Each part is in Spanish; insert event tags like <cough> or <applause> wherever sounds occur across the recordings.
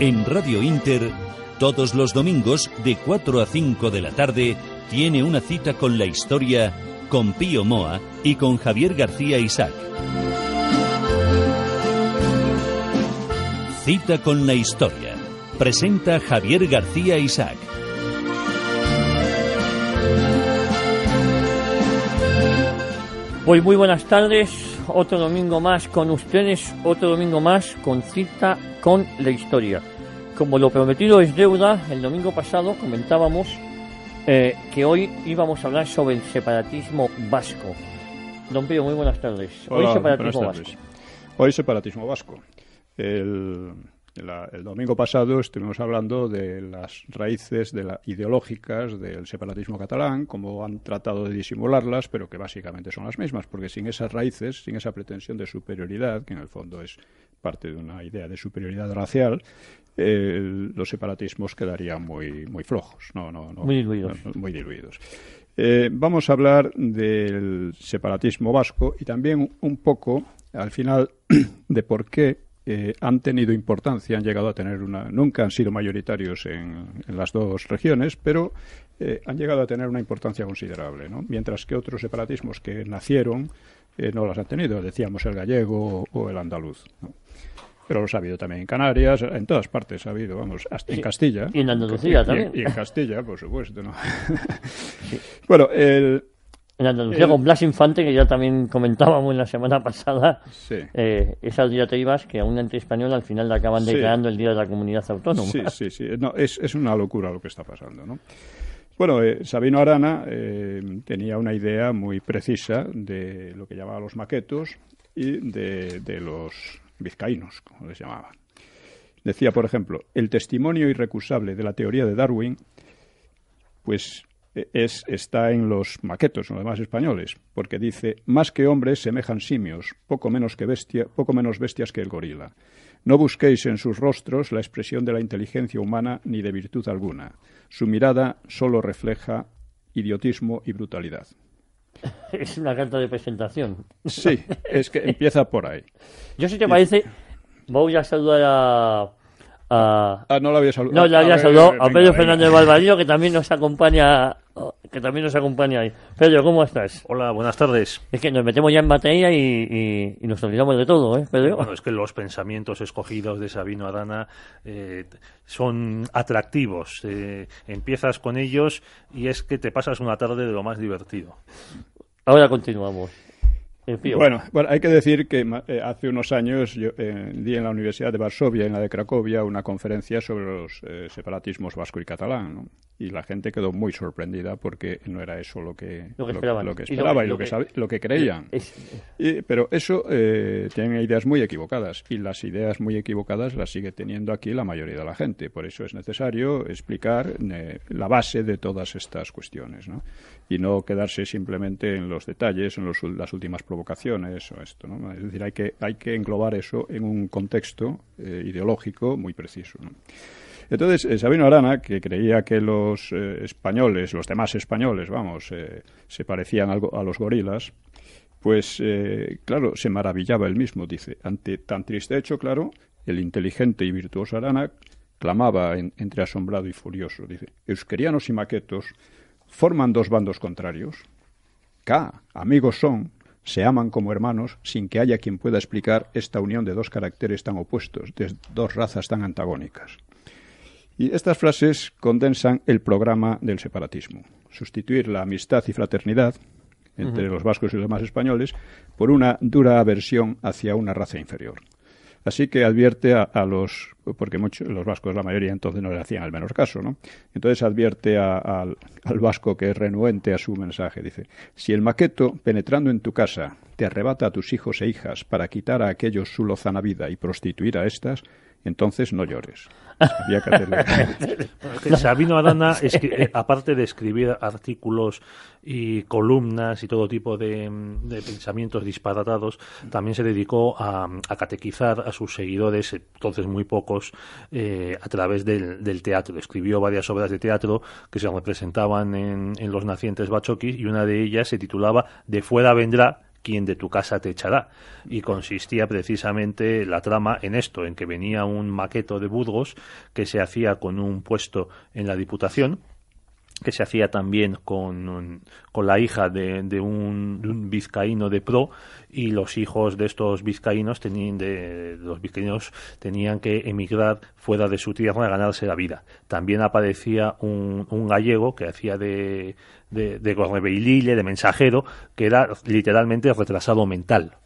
En Radio Inter, todos los domingos de 4 a 5 de la tarde, tiene una cita con la historia, con Pío Moa y con Javier García Isaac. Cita con la historia. Presenta Javier García Isaac. Hoy pues muy buenas tardes, otro domingo más con ustedes, otro domingo más con cita con la historia como lo prometido es deuda, el domingo pasado comentábamos eh, que hoy íbamos a hablar sobre el separatismo vasco. Don Pío, muy buenas tardes. hoy separatismo vasco. Hoy separatismo vasco. El, domingo pasado estuvimos hablando de las raíces de la, ideológicas del separatismo catalán, cómo han tratado de disimularlas, pero que básicamente son las mismas, porque sin esas raíces, sin esa pretensión de superioridad, que en el fondo es parte de una idea de superioridad racial, eh, los separatismos quedarían muy, flojos, no, muy diluidos. Eh, vamos a hablar del separatismo vasco y también un poco, al final, <clears throat> de por qué eh, han tenido importancia, han llegado a tener una. Nunca han sido mayoritarios en, las dos regiones, pero han llegado a tener una importancia considerable, ¿no? mientras que otros separatismos que nacieron no las han tenido, decíamos el gallego o, el andaluz. Pero los ha habido también en Canarias, en todas partes ha habido, vamos, hasta en Castilla. Y en Andalucía también. Y, en Castilla, por supuesto, ¿no? Bueno, el... En Andalucía con Blas Infante, que ya también comentábamos la semana pasada, sí. eh, esas diatribas que aún entre español al final le acaban declarando el Día de la Comunidad Autónoma. Sí, sí, sí. es, una locura lo que está pasando, ¿no? Bueno, eh, Sabino Arana eh, tenía una idea muy precisa de lo que llamaba los maquetos y de los vizcaínos, como les llamaban. Decía, por ejemplo, el testimonio irrecusable de la teoría de Darwin, pues e, es, está en los maquetos, en los demás españoles, porque dice, más que hombres semejan simios, poco menos, que poco menos bestias que el gorila. No busquéis en sus rostros la expresión de la inteligencia humana ni de virtud alguna. Su mirada solo refleja idiotismo y brutalidad. <laughs> es una carta de presentación. Sí, es que empieza por ahí. Yo si te parece, voy a saludar a... a... Ah, no la había saludado. No, la había a saludado a Pedro Fernández Barbarillo que también nos acompaña que también nos acompaña ahí. Pedro, ¿cómo estás? Hola, buenas tardes. Es que nos metemos ya en materia y, nos olvidamos de todo, ¿eh, Pedro? Bueno, es que los pensamientos escogidos de Sabino Arana eh, son atractivos. Eh, empiezas con ellos y es que te pasas una tarde de lo más divertido. Ahora continuamos. Bueno, bueno, hay que decir que eh, hace unos años yo di en la Universidad de Varsovia, en la de Cracovia, una conferencia sobre los separatismos vasco y catalán. ¿no? y la gente quedó muy sorprendida porque no era eso lo que, lo que, lo, esperaba y lo, que, creían. pero eso eh, tienen ideas muy equivocadas y las ideas muy equivocadas las sigue teniendo aquí la mayoría de la gente. Por eso es necesario explicar eh, la base de todas estas cuestiones ¿no? y no quedarse simplemente en los detalles, en las últimas provocaciones o esto. ¿no? Es decir, hay que, hay que englobar eso en un contexto eh, ideológico muy preciso. Entonces, eh, Sabino Arana, que creía que los eh, españoles, los demás españoles, vamos, eh, se parecían algo a los gorilas, pues claro, se maravillaba él mismo, dice, ante tan triste hecho, claro, el inteligente y virtuoso Arana clamaba entre asombrado y furioso, dice, euskerianos y maquetos forman dos bandos contrarios. K, amigos son, se aman como hermanos sin que haya quien pueda explicar esta unión de dos caracteres tan opuestos, de dos razas tan antagónicas. Y estas frases condensan el programa del separatismo. Sustituir la amistad y fraternidad entre los vascos y los demás españoles por una dura aversión hacia una raza inferior. Así que advierte a, los, porque muchos, los vascos la mayoría entonces no le hacían al menor caso, ¿no? Entonces advierte al, al vasco que es renuente a su mensaje, dice, si el maqueto, penetrando en tu casa, te arrebata a tus hijos e hijas para quitar a aquellos su lozana vida y prostituir a estas. Entonces no llores. <laughs> Sabino Arana, eh, aparte de escribir artículos y columnas y todo tipo de, mm, pensamientos disparatados, también se dedicó a, catequizar a sus seguidores, entonces muy pocos, eh, a través del, teatro. Escribió varias obras de teatro que se representaban en, en los nacientes bachoquis y una de ellas se titulaba De fuera vendrá quien de tu casa te echará. Y consistía precisamente la trama en esto, en que venía un maqueto de Burgos que se hacía con un puesto en la Diputación, que se hacía también con, la hija de, de, un, vizcaíno de pro y los hijos de estos vizcaínos tenían de, los vizcaínos tenían que emigrar fuera de su tierra a ganarse la vida también aparecía un, gallego que hacía de de, de mensajero que era literalmente retrasado mental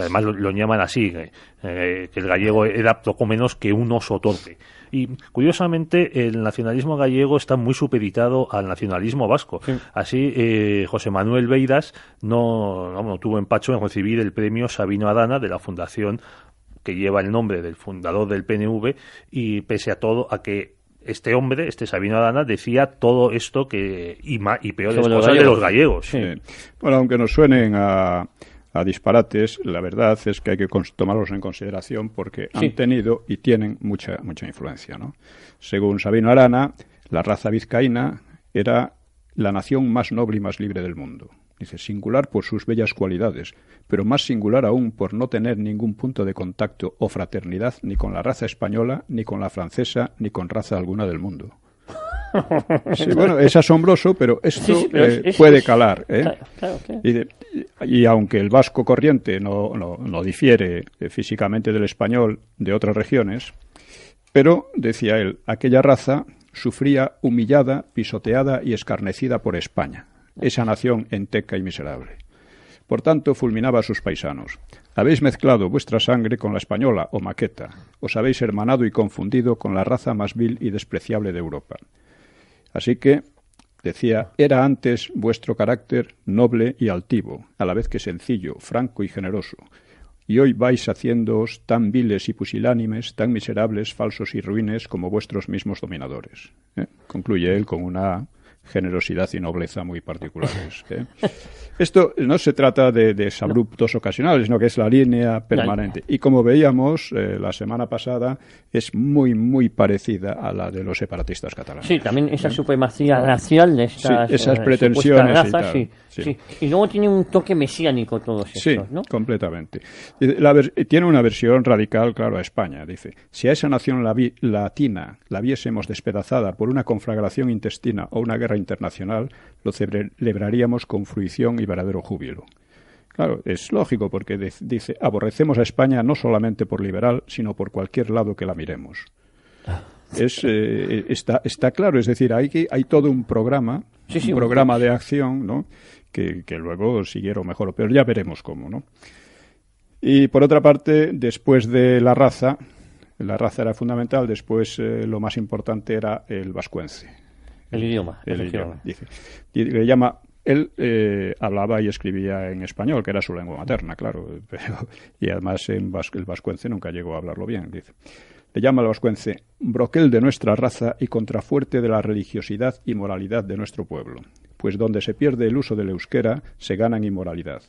además lo, llaman así, eh, eh, que el gallego era poco menos que un oso torpe. Y curiosamente, el nacionalismo gallego está muy supeditado al nacionalismo vasco. Así, eh, José Manuel Beiras no, tuvo empacho en recibir el premio Sabino Adana de la Fundación que lleva el nombre del fundador del PNV y pese a todo a que este hombre, este Sabino Adana, decía todo esto que y, peor y peores de los gallegos. Bueno, aunque nos suenen a, a disparates, la verdad es que hay que tomarlos en consideración porque han tenido y tienen mucha, mucha influencia. ¿no? Según Sabino Arana, la raza vizcaína era la nación más noble y más libre del mundo. Dice, singular por sus bellas cualidades, pero más singular aún por no tener ningún punto de contacto o fraternidad ni con la raza española, ni con la francesa, ni con raza alguna del mundo. <laughs> Sí, bueno, es asombroso, pero esto eh, puede calar. ¿eh? Y, aunque el vasco corriente no, no difiere eh, físicamente del español de otras regiones, pero, decía él, aquella raza sufría humillada, pisoteada y escarnecida por España, esa nación enteca y miserable. Por tanto, fulminaba a sus paisanos. Habéis mezclado vuestra sangre con la española o maqueta, os habéis hermanado y confundido con la raza más vil y despreciable de Europa. Así que, decía, era antes vuestro carácter noble y altivo, a la vez que sencillo, franco y generoso, y hoy vais haciéndoos tan viles y pusilánimes, tan miserables, falsos y ruines como vuestros mismos dominadores. ¿Eh? Concluye él con una generosidad y nobleza muy particulares. ¿eh? Esto no se trata de, desabruptos ocasionales, sino que es la línea permanente. Y como veíamos eh, la semana pasada, es muy, muy parecida a la de los separatistas catalanes. Sí, también esa ¿eh? supremacía racial esas pretensiones. y, luego tiene un toque mesiánico todo eso. Sí, completamente. tiene una versión radical, claro, a España. Dice, si a esa nación latina la viésemos despedazada por una conflagración intestina o una guerra internacional, lo celebraríamos con fruición y verdadero júbilo. Claro, es lógico porque dice, aborrecemos a España no solamente por liberal, sino por cualquier lado que la miremos. Ah. Eh, está, claro, es decir, hay, hay todo un programa, un programa de acción, Que, luego siguieron mejor o peor, ya veremos cómo, ¿no? Y por otra parte, después de la raza, la raza era fundamental, después eh, lo más importante era el vascuence. El idioma. dice. le llama él eh, hablaba y escribía en español, que era su lengua materna, claro, <laughs> y además en el vascuence nunca llegó a hablarlo bien, dice. Le llama el vascuence broquel de nuestra raza y contrafuerte de la religiosidad y moralidad de nuestro pueblo, pues donde se pierde el uso del euskera se ganan inmoralidad.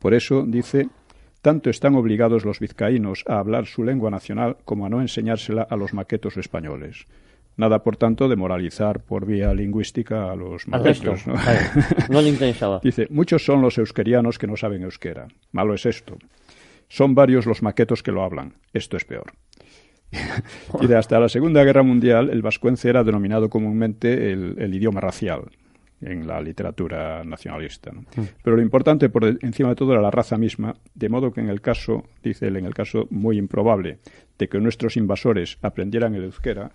Por eso, dice, tanto están obligados los vizcaínos a hablar su lengua nacional como a no enseñársela a los maquetos españoles. Nada, por tanto, de moralizar por vía lingüística a los maestros. <laughs> ¿no? le interesaba. Dice, muchos son los euskerianos que no saben euskera. Malo es esto. Son varios los maquetos que lo hablan. Esto es peor. Y <laughs> hasta la Segunda Guerra Mundial, el vascuence era denominado comúnmente el, idioma racial en la literatura nacionalista. Mm. Pero lo importante por encima de todo era la raza misma, de modo que en el caso, dice él, en el caso muy improbable de que nuestros invasores aprendieran el euskera,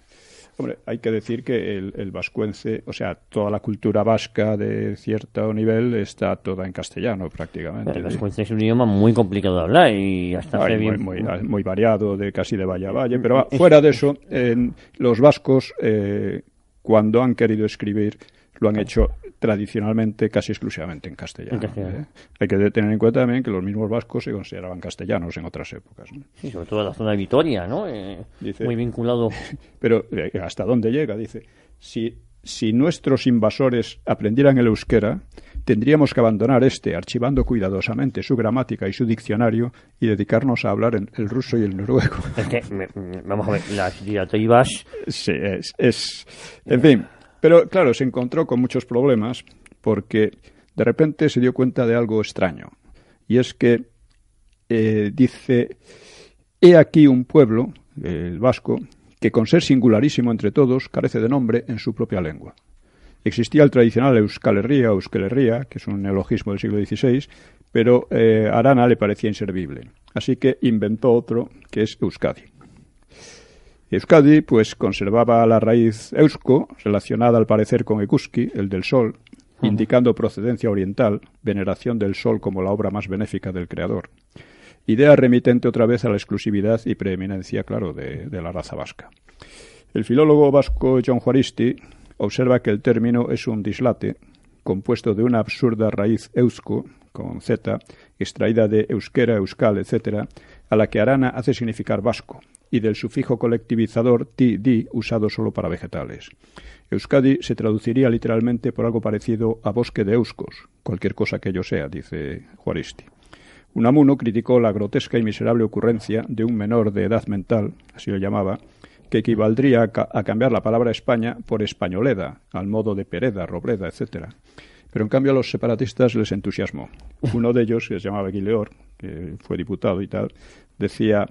Hombre, hay que decir que el, el, vascuence, o sea, toda la cultura vasca de cierto nivel está toda en castellano prácticamente. El vascuence es un idioma muy complicado de hablar y hasta muy, bien... muy, variado, de casi de valle a valle. Pero <laughs> fuera de eso, los vascos, eh, cuando han querido escribir, lo han hecho tradicionalmente casi exclusivamente en castellano. ¿eh? Hay que tener en cuenta también que los mismos vascos se consideraban castellanos en otras épocas. sobre todo la zona de Vitoria, ¿no? Eh, muy vinculado. <laughs> Pero eh, hasta dónde llega, dice. Si, si nuestros invasores aprendieran el euskera, tendríamos que abandonar este, archivando cuidadosamente su gramática y su diccionario y dedicarnos a hablar en el ruso y el noruego. vamos a ver, las diatribas... Sí, es, es... En fin, pero claro, se encontró con muchos problemas porque de repente se dio cuenta de algo extraño. Y es que eh, dice, he aquí un pueblo, el vasco, que con ser singularísimo entre todos carece de nombre en su propia lengua. Existía el tradicional euskalerría, euskalerria, que es un neologismo del siglo XVI, pero eh, Arana le parecía inservible. Así que inventó otro, que es Euskadi. Euskadi pues conservaba la raíz eusko, relacionada al parecer con Ekuski, el del sol, indicando procedencia oriental, veneración del sol como la obra más benéfica del creador. Idea remitente otra vez a la exclusividad y preeminencia, claro, de, la raza vasca. El filólogo vasco John Juaristi observa que el término es un dislate compuesto de una absurda raíz eusko, con z, extraída de euskera, euskal, etc., a la que Arana hace significar vasco, y del sufijo colectivizador ti, di, usado solo para vegetales. Euskadi se traduciría literalmente por algo parecido a bosque de Euskos, cualquier cosa que ello sea, dice Juaristi. Unamuno criticó la grotesca y miserable ocurrencia de un menor de edad mental, así lo llamaba, que equivaldría a, cambiar la palabra España por españoleda, al modo de Pereda, Robreda, etc. Pero en cambio a los separatistas les entusiasmó. Uno de ellos, que se llamaba Guileor, que fue diputado y tal, decía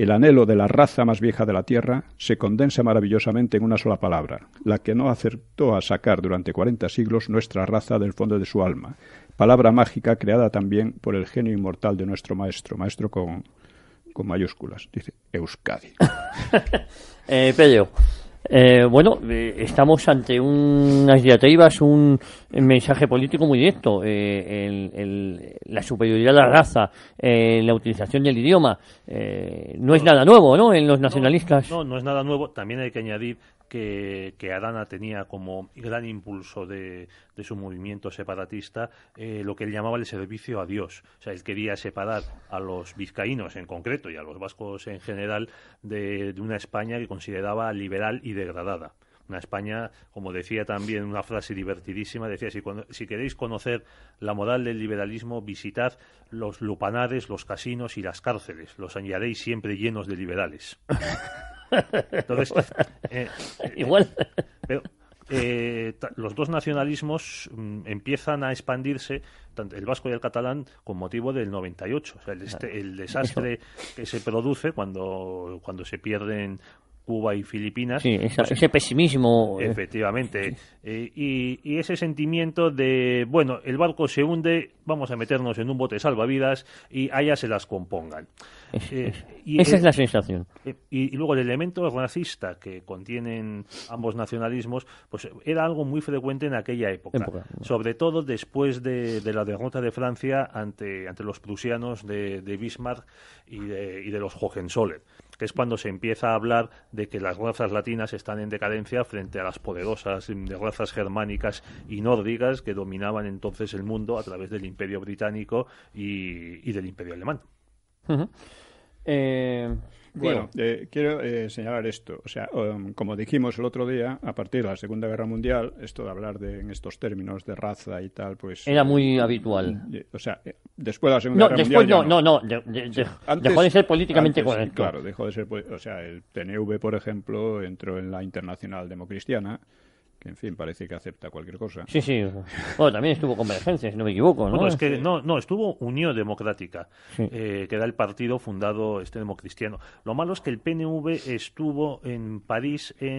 el anhelo de la raza más vieja de la Tierra se condensa maravillosamente en una sola palabra, la que no acertó a sacar durante cuarenta siglos nuestra raza del fondo de su alma, palabra mágica creada también por el genio inmortal de nuestro maestro, maestro con, con mayúsculas, dice Euskadi. <laughs> eh, Pello. Eh, bueno, eh, estamos ante unas diatribas, un mensaje político muy directo. Eh, la superioridad de la raza, la utilización del idioma, eh, no es nada nuevo, ¿no? En los nacionalistas. no, no es nada nuevo. También hay que añadir que, que Arana tenía como gran impulso de, su movimiento separatista eh, lo que él llamaba el servicio a Dios. O sea, él quería separar a los vizcaínos en concreto y a los vascos en general de, una España que consideraba liberal y degradada una España, como decía también una frase divertidísima, decía, si, queréis conocer la moral del liberalismo, visitad los lupanares, los casinos y las cárceles, los añadéis siempre llenos de liberales. <laughs> Entonces, eh, eh, igual. Eh, los dos nacionalismos mm, empiezan a expandirse, el vasco y el catalán, con motivo del 98. O sea, el, este, el desastre que se produce cuando, cuando se pierden Cuba y Filipinas. Pues, ese pesimismo. Eh. Efectivamente. Eh, y, ese sentimiento de, bueno, el barco se hunde, vamos a meternos en un bote salvavidas y allá se las compongan. Eh, esa es la sensación. Y, luego el elemento racista que contienen ambos nacionalismos, pues era algo muy frecuente en aquella época. sobre todo después de, la derrota de Francia ante, los prusianos de, Bismarck y de, y de los Hohenzollern que es cuando se empieza a hablar de que las razas latinas están en decadencia frente a las poderosas mm, razas germánicas y nórdicas que dominaban entonces el mundo a través del imperio británico y, del imperio alemán. Bueno, eh, quiero eh, señalar esto. O sea, mm, como dijimos el otro día, a partir de la Segunda Guerra Mundial, esto de hablar en estos términos de raza y tal, pues... Era muy habitual. Mm, eh, o sea, después de la Segunda Guerra Mundial... No, no, no, no, dejó de ser políticamente correcto. Claro, dejó de ser... O sea, el TNV, por ejemplo, entró en la Internacional Democristiana que en fin, parece que acepta cualquier cosa. Sí, sí. Bueno, también estuvo Convergencia, si no me equivoco, ¿no? es que no, no estuvo Unión Democrática, eh, que era el partido fundado este democristiano. Lo malo es que el PNV estuvo en París eh,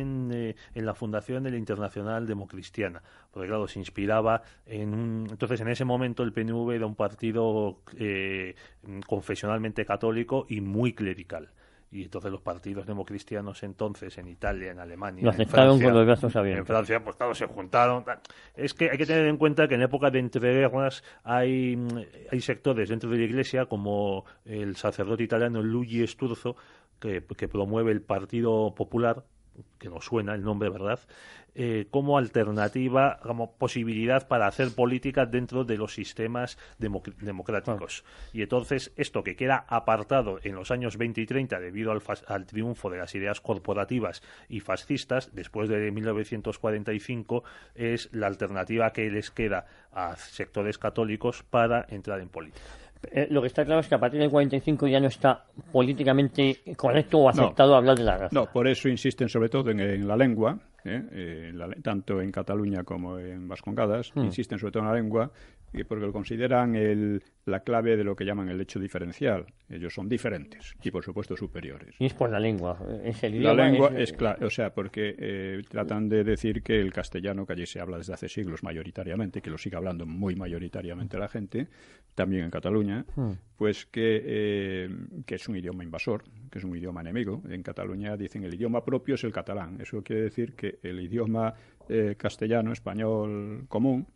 en, la fundación de la Internacional Democristiana, porque claro, se inspiraba en un... Entonces, en ese momento el PNV era un partido eh, confesionalmente católico y muy clerical y entonces los partidos democristianos entonces en Italia, en Alemania, en Francia, En Francia, pues todos se juntaron. Es que hay que tener en cuenta que en época de entreguerras hay, mm, hay sectores dentro de la Iglesia, como el sacerdote italiano Luigi Sturzo, que, que promueve el Partido Popular, que nos suena el nombre, ¿verdad?, eh, como alternativa, como posibilidad para hacer política dentro de los sistemas democráticos. Y entonces, esto que queda apartado en los años 20 y 30 debido al, al triunfo de las ideas corporativas y fascistas, después de 1945, es la alternativa que les queda a sectores católicos para entrar en política. Eh, lo que está claro es que a partir del 45 ya no está políticamente correcto o aceptado hablar de la raza. No, por eso insisten sobre todo en, la lengua, ¿eh? eh tanto en Cataluña como en Vascongadas, mm. insisten sobre todo en la lengua, porque lo consideran el, la clave de lo que llaman el hecho diferencial. Ellos son diferentes y, por supuesto, superiores. Y es por la lengua. Es el idioma, la lengua es, o sea, porque eh, tratan de decir que el castellano, que allí se habla desde hace siglos mayoritariamente, que lo sigue hablando muy mayoritariamente la gente, también en Cataluña, hmm. pues que, eh, que es un idioma invasor, que es un idioma enemigo. En Cataluña dicen el idioma propio es el catalán. Eso quiere decir que el idioma eh, castellano, español común,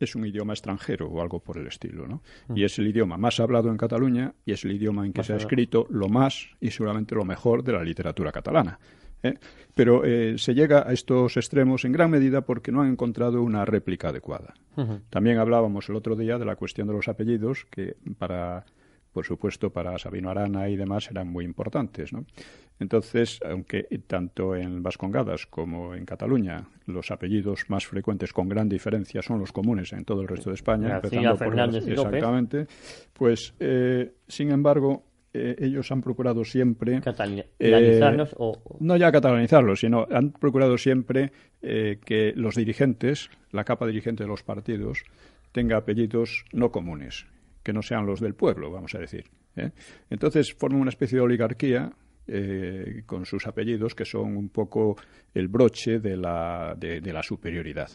es un idioma extranjero o algo por el estilo, ¿no? Mm. Y es el idioma más hablado en Cataluña y es el idioma en que se ha escrito lo más y seguramente lo mejor de la literatura catalana. ¿eh? Pero eh, se llega a estos extremos en gran medida porque no han encontrado una réplica adecuada. También hablábamos el otro día de la cuestión de los apellidos, que para por supuesto, para Sabino Arana y demás eran muy importantes. ¿no? Entonces, aunque tanto en Vascongadas como en Cataluña los apellidos más frecuentes con gran diferencia son los comunes en todo el resto de España, Fernández exactamente, pues eh, sin embargo eh, ellos han procurado siempre eh, catalanizarlos no ya catalanizarlos, sino han procurado siempre que los dirigentes, la capa dirigente de los partidos, tenga apellidos no comunes, que no sean los del pueblo, vamos a decir. Entonces forma una especie de oligarquía eh, con sus apellidos que son un poco el broche de la, de, la superioridad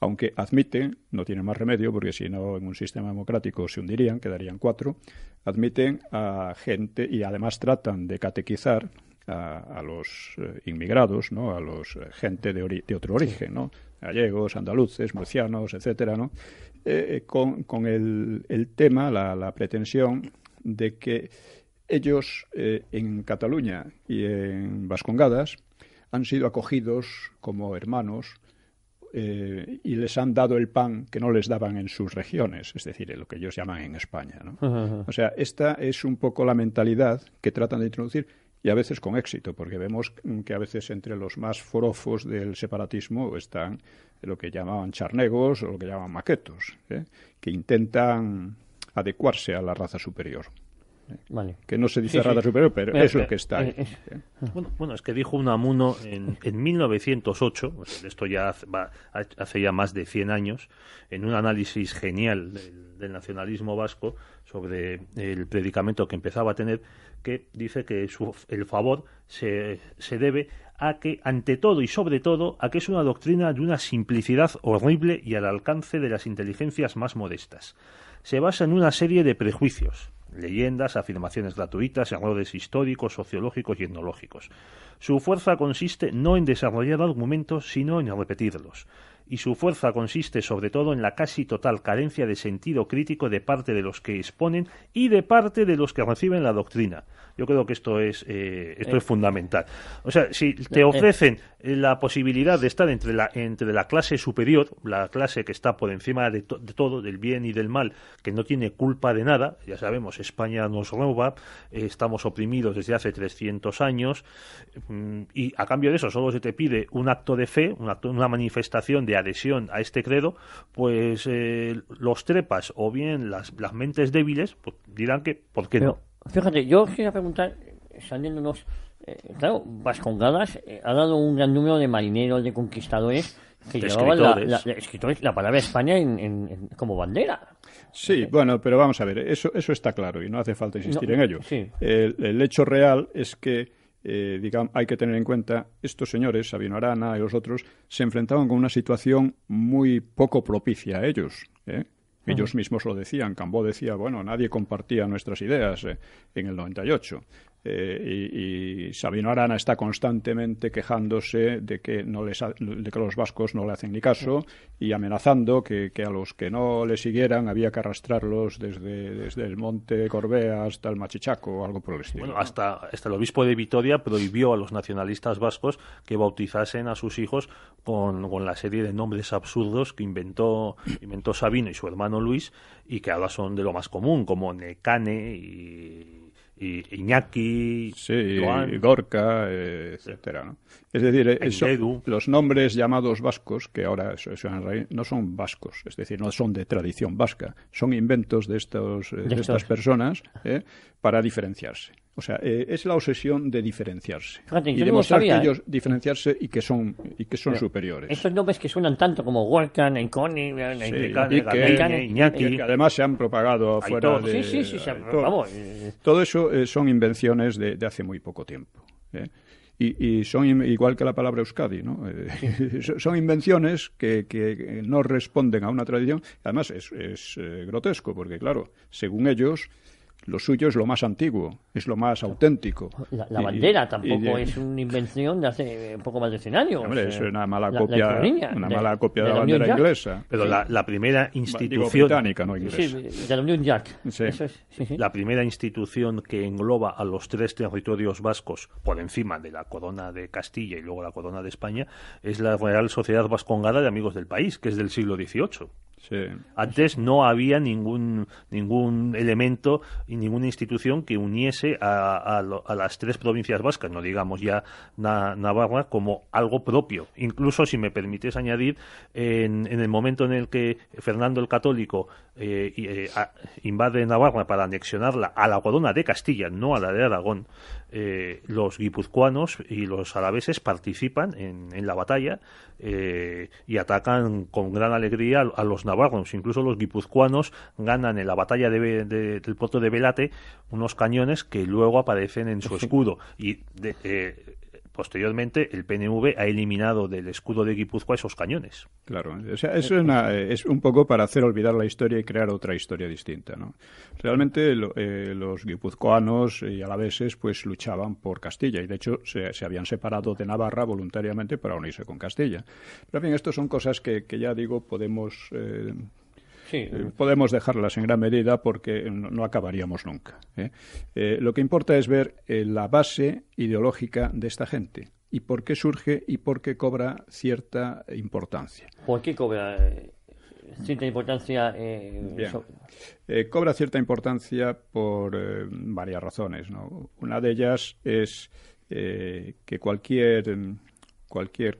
aunque admiten, no tienen más remedio, porque si no en un sistema democrático se hundirían, quedarían cuatro, admiten a gente y además tratan de catequizar a, los eh, inmigrados, ¿no? a los eh, gente de, otro origen, ¿no? gallegos, andaluces, murcianos, etcétera, eh, con, con el, el, tema, la, la pretensión de que ellos eh, en Cataluña y en Vascongadas han sido acogidos como hermanos eh, y les han dado el pan que no les daban en sus regiones, es decir, lo que ellos llaman en España. O sea, esta es un poco la mentalidad que tratan de introducir y a veces con éxito, porque vemos que a veces entre los más forofos del separatismo están lo que llamaban charnegos o lo que llamaban maquetos, ¿eh? que intentan adecuarse a la raza superior. Que no se dice superior, pero es lo que está. Eh, eh. ¿eh? bueno, es que dijo un en, en 1908, esto ya hace, ya más de 100 años, en un análisis genial del, nacionalismo vasco sobre el predicamento que empezaba a tener, que dice que el favor se, se debe a que, ante todo y sobre todo, a que es una doctrina de una simplicidad horrible y al alcance de las inteligencias más modestas. Se basa en una serie de prejuicios leyendas, afirmaciones gratuitas, errores históricos, sociológicos y etnológicos. Su fuerza consiste no en desarrollar argumentos, sino en repetirlos. Y su fuerza consiste sobre todo en la casi total carencia de sentido crítico de parte de los que exponen y de parte de los que reciben la doctrina, yo creo que esto es, eh, esto es eh. fundamental. O sea, si te eh. ofrecen la posibilidad de estar entre la, entre la clase superior, la clase que está por encima de, todo, del bien y del mal, que no tiene culpa de nada, ya sabemos, España nos roba, estamos oprimidos desde hace 300 años, mm, y a cambio de eso solo se te pide un acto de fe, una manifestación de adhesión a este credo, pues los trepas o bien las, las mentes débiles pues, dirán que, ¿por qué no? Fíjate, yo quería preguntar, saliéndonos, eh, claro, Vascongadas eh, ha dado un gran número de marineros, de conquistadores, que llevaban La, palabra España en, como bandera. Sí, eh, bueno, pero vamos a ver, eso, eso está claro y no hace falta insistir en ello. El, hecho real es que, eh, digamos, hay que tener en cuenta, estos señores, Sabino Arana y los otros, se enfrentaban con una situación muy poco propicia a ellos. ¿eh? Ellos mismos lo decían. Cambó decía, bueno, nadie compartía nuestras ideas eh, en el 98. Eh, y, Sabino Arana está constantemente quejándose de que, no de que los vascos no le hacen ni caso y amenazando que, a los que no le siguieran había que arrastrarlos desde, el monte Corbea hasta el Machichaco o algo por el estilo. Bueno, hasta, el obispo de Vitoria prohibió a los nacionalistas vascos que bautizasen a sus hijos con, la serie de nombres absurdos que inventó, inventó Sabino y su hermano Luis y que ahora son de lo más común, como Necane y Iñaki, sí, Gorka, eh, etcétera. Es decir, eh, los nombres llamados vascos, que ahora no son vascos, es decir, no son de tradición vasca, son inventos de, estos, eh, de, estas personas para diferenciarse. O sea, eh, es la obsesión de diferenciarse. y demostrar que ¿eh? ellos diferenciarse y que son, y que son superiores. Esos nombres que suenan tanto como Walkan, Enconi, Iñaki. Que además se han propagado afuera de. Todo eso eh, son invenciones de, hace muy poco tiempo. Y, son igual que la palabra euskadi, ¿no? <laughs> son invenciones que, no responden a una tradición. Además, es, es grotesco, porque claro, según ellos, lo suyo es lo más antiguo, es lo más auténtico. La, bandera tampoco es una invención de hace un eh, poco más de 100 años. Hombre, es eh, una mala copia, de, la bandera inglesa. Pero la, primera institución... británica, no inglesa. la primera institución que engloba a los tres territorios vascos por encima de la corona de Castilla y luego la corona de España es la Real Sociedad Vascongada de Amigos del País, que es del siglo XVIII. Antes no había ningún, ningún elemento y ninguna institución que uniese a, las tres provincias vascas, no digamos ya Navarra, como algo propio. Incluso, si me permites añadir, en, el momento en el que Fernando el Católico eh, eh, invade Navarra para anexionarla a la corona de Castilla, no a la de Aragón, eh, los guipuzcoanos y los arabeses participan en, en la batalla y atacan con gran alegría a los navarros Incluso los guipuzcoanos ganan en la batalla del puerto de Velate unos cañones que luego aparecen en su escudo. Y de, eh, posteriormente el PNV ha eliminado del escudo de Guipúzcoa esos cañones. Claro, o sea, es, es un poco para hacer olvidar la historia y crear otra historia distinta. ¿no? Realmente eh, los guipuzcoanos y alaveses pues luchaban por Castilla y de hecho se, habían separado de Navarra voluntariamente para unirse con Castilla. Pero bien, esto son cosas que, ya digo podemos... Eh, eh, podemos dejarlas en gran medida porque no acabaríamos nunca. ¿eh? Eh, lo que importa es ver la base ideológica de esta gente y por qué surge y por qué cobra cierta importancia. ¿Por qué cobra cierta importancia? cobra cierta importancia por varias razones. ¿no? Una de ellas es que cualquier, cualquier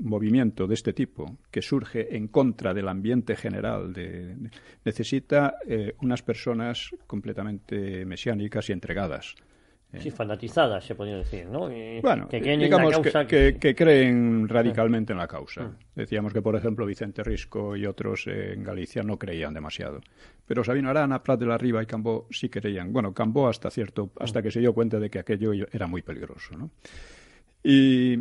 movimiento de este tipo que surge en contra del ambiente general necesita eh, unas personas completamente mesiánicas y entregadas. Eh. sí, fanatizadas, se podría decir, ¿no? bueno, que creen digamos que, creen radicalmente en la causa. Mm. Decíamos que, por ejemplo, Vicente Risco y otros en Galicia no creían demasiado. Pero Sabino Arana, Prat de la Riva y Cambó sí creían. Bueno, Cambó hasta cierto, hasta mm. que se dio cuenta de que aquello era muy peligroso, Y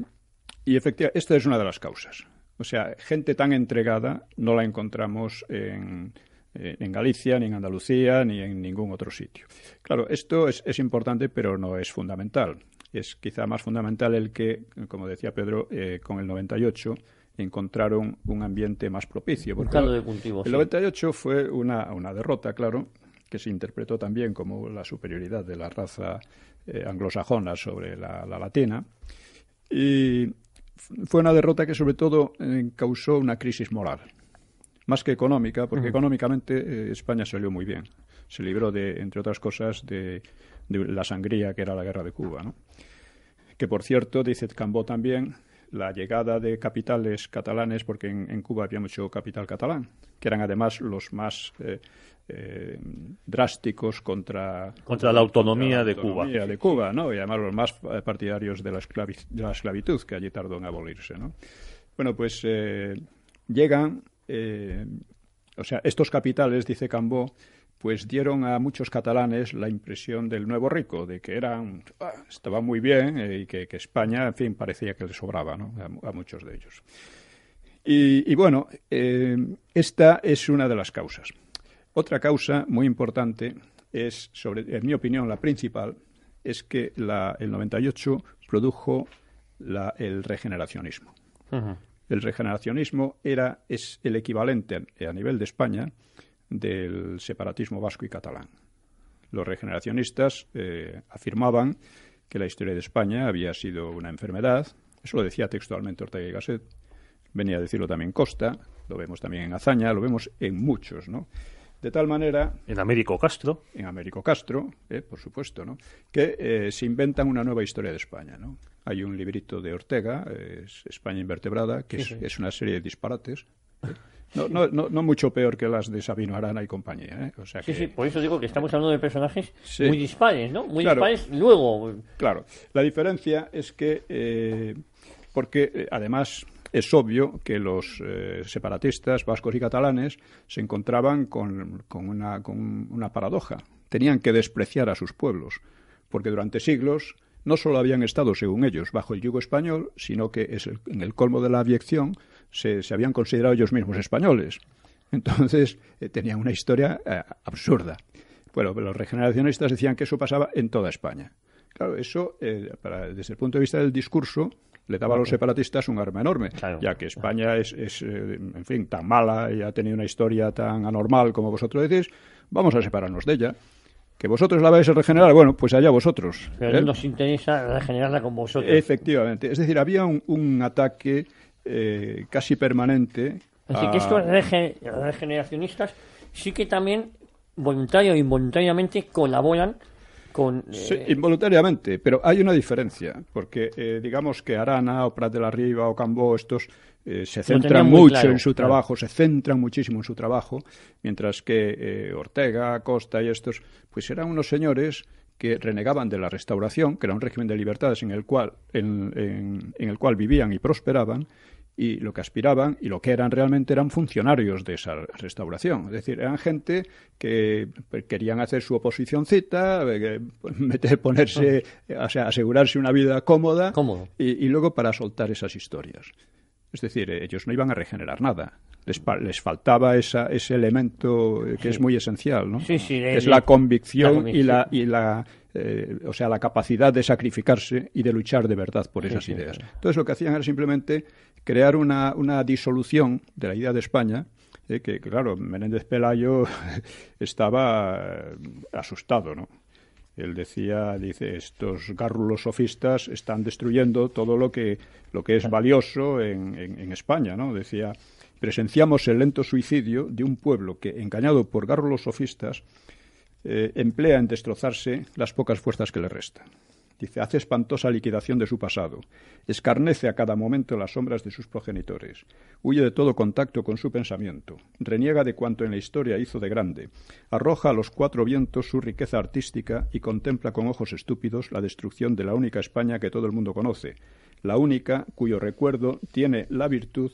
y efectivamente, esta es una de las causas. O sea, gente tan entregada no la encontramos en, eh, Galicia, ni en Andalucía, ni en ningún otro sitio. Claro, esto es, importante, pero no es fundamental. Es quizá más fundamental el que, como decía Pedro, eh, con el 98 encontraron un ambiente más propicio. Porque el 98 fue una, derrota, claro, que se interpretó también como la superioridad de la raza eh, anglosajona sobre la, la latina. Y, fue una derrota que sobre todo eh, causó una crisis moral, más que económica, porque económicamente eh, España salió muy bien. Se libró, de, entre otras cosas, de, la sangría que era la guerra de Cuba. Que, por cierto, dice Cambó también, la llegada de capitales catalanes, porque en, Cuba había mucho capital catalán, que eran además los más eh, eh, drásticos contra, contra la autonomía, de, Cuba. de Cuba. ¿no? Y además los más partidarios de la, la, esclavitud, que allí tardó en abolirse. ¿no? Bueno, pues eh, llegan, eh, o sea, estos capitales, dice Cambó, pues dieron a muchos catalanes la impresión del nuevo rico, de que eran, ah, estaba muy bien y que, España, en fin, parecía que le sobraba a, muchos de ellos. Y, bueno, esta es una de las causas. Otra causa muy importante es, sobre, en mi opinión, la principal, es que el 98 produjo el regeneracionismo. El regeneracionismo era, es el equivalente a, nivel de España del separatismo vasco y catalán. Los regeneracionistas eh, afirmaban que la historia de España había sido una enfermedad, eso lo decía textualmente Ortega y Gasset, venía a decirlo también Costa, lo vemos también en Azaña, lo vemos en muchos, ¿no? De tal manera. En Américo Castro. En Américo Castro, eh, por supuesto, ¿no? Que eh, se inventan una nueva historia de España, ¿no? Hay un librito de Ortega, es España invertebrada, que es, una serie de disparates. ¿eh? No, mucho peor que las de Sabino Arana y compañía. Sí, sí, por eso digo que estamos hablando de personajes muy dispares, ¿no? Muy dispares luego. Claro, la diferencia es que, porque además es obvio que los eh, separatistas vascos y catalanes se encontraban con, una, paradoja. Tenían que despreciar a sus pueblos, porque durante siglos no solo habían estado, según ellos, bajo el yugo español, sino que en el colmo de la abyección se, habían considerado ellos mismos españoles. Entonces eh, tenían una historia eh, absurda. Bueno, los regeneracionistas decían que eso pasaba en toda España. Claro, eso, desde el punto de vista del discurso, le daba a los separatistas un arma enorme, ya que España es, eh, en fin, tan mala y ha tenido una historia tan anormal como vosotros decís, vamos a separarnos de ella. Que vosotros la vais a regenerar, bueno, pues allá vosotros. Pero no ¿eh? nos interesa regenerarla con vosotros. Efectivamente. Es decir, había un, ataque eh, casi permanente. Así que estos regeneracionistas sí que también, voluntario o involuntariamente, colaboran eh, involuntariamente, pero hay una diferencia, porque eh, digamos que Arana o de la Riva o Cambó, estos eh, se centran mucho en su trabajo, se centran muchísimo en su trabajo, mientras que Ortega, Costa y estos, pues eran unos señores que renegaban de la restauración, que era un régimen de libertades en el cual, en el cual vivían y prosperaban, y lo que aspiraban y lo que eran realmente eran funcionarios de esa restauración. Es decir, eran gente que pues, querían hacer su oposicioncita, eh, pues, <laughs> meter, ponerse, asegurarse una vida cómoda y, y, luego para soltar esas historias. Es decir, eh, ellos no iban a regenerar nada. Les, les faltaba esa, ese elemento eh, que es muy esencial, ¿no? Sí, es la convicción, y la eh, o sea, la capacidad de sacrificarse y de luchar de verdad por esas ideas. Entonces lo que hacían era simplemente crear una, disolución de la idea de España, eh, que claro, Menéndez Pelayo <laughs> estaba eh, asustado, ¿no? Él decía, dice, estos gárrulos sofistas están destruyendo todo lo que, lo que es valioso en, en, España, ¿no? Decía, presenciamos el lento suicidio de un pueblo que, engañado por gárrulos sofistas, eh, emplea en destrozarse las pocas fuerzas que le restan. Dice, hace espantosa liquidación de su pasado, escarnece a cada momento las sombras de sus progenitores, huye de todo contacto con su pensamiento, reniega de cuanto en la historia hizo de grande, arroja a los cuatro vientos su riqueza artística y contempla con ojos estúpidos la destrucción de la única España que todo el mundo conoce, la única cuyo recuerdo tiene la virtud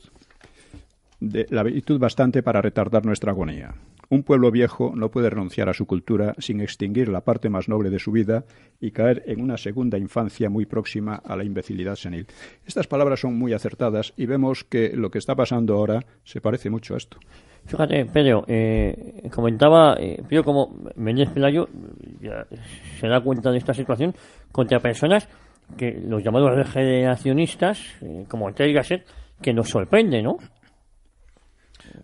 la virtud bastante para retardar nuestra agonía. Un pueblo viejo no puede renunciar a su cultura sin extinguir la parte más noble de su vida y caer en una segunda infancia muy próxima a la imbecilidad senil. Estas palabras son muy acertadas y vemos que lo que está pasando ahora se parece mucho a esto. Fíjate, Pedro, eh, comentaba, eh, Pedro, como Méndez Pelayo se da cuenta de esta situación contra personas que los llamados regeneracionistas, eh, como Ted Gasset, que nos sorprende, ¿no?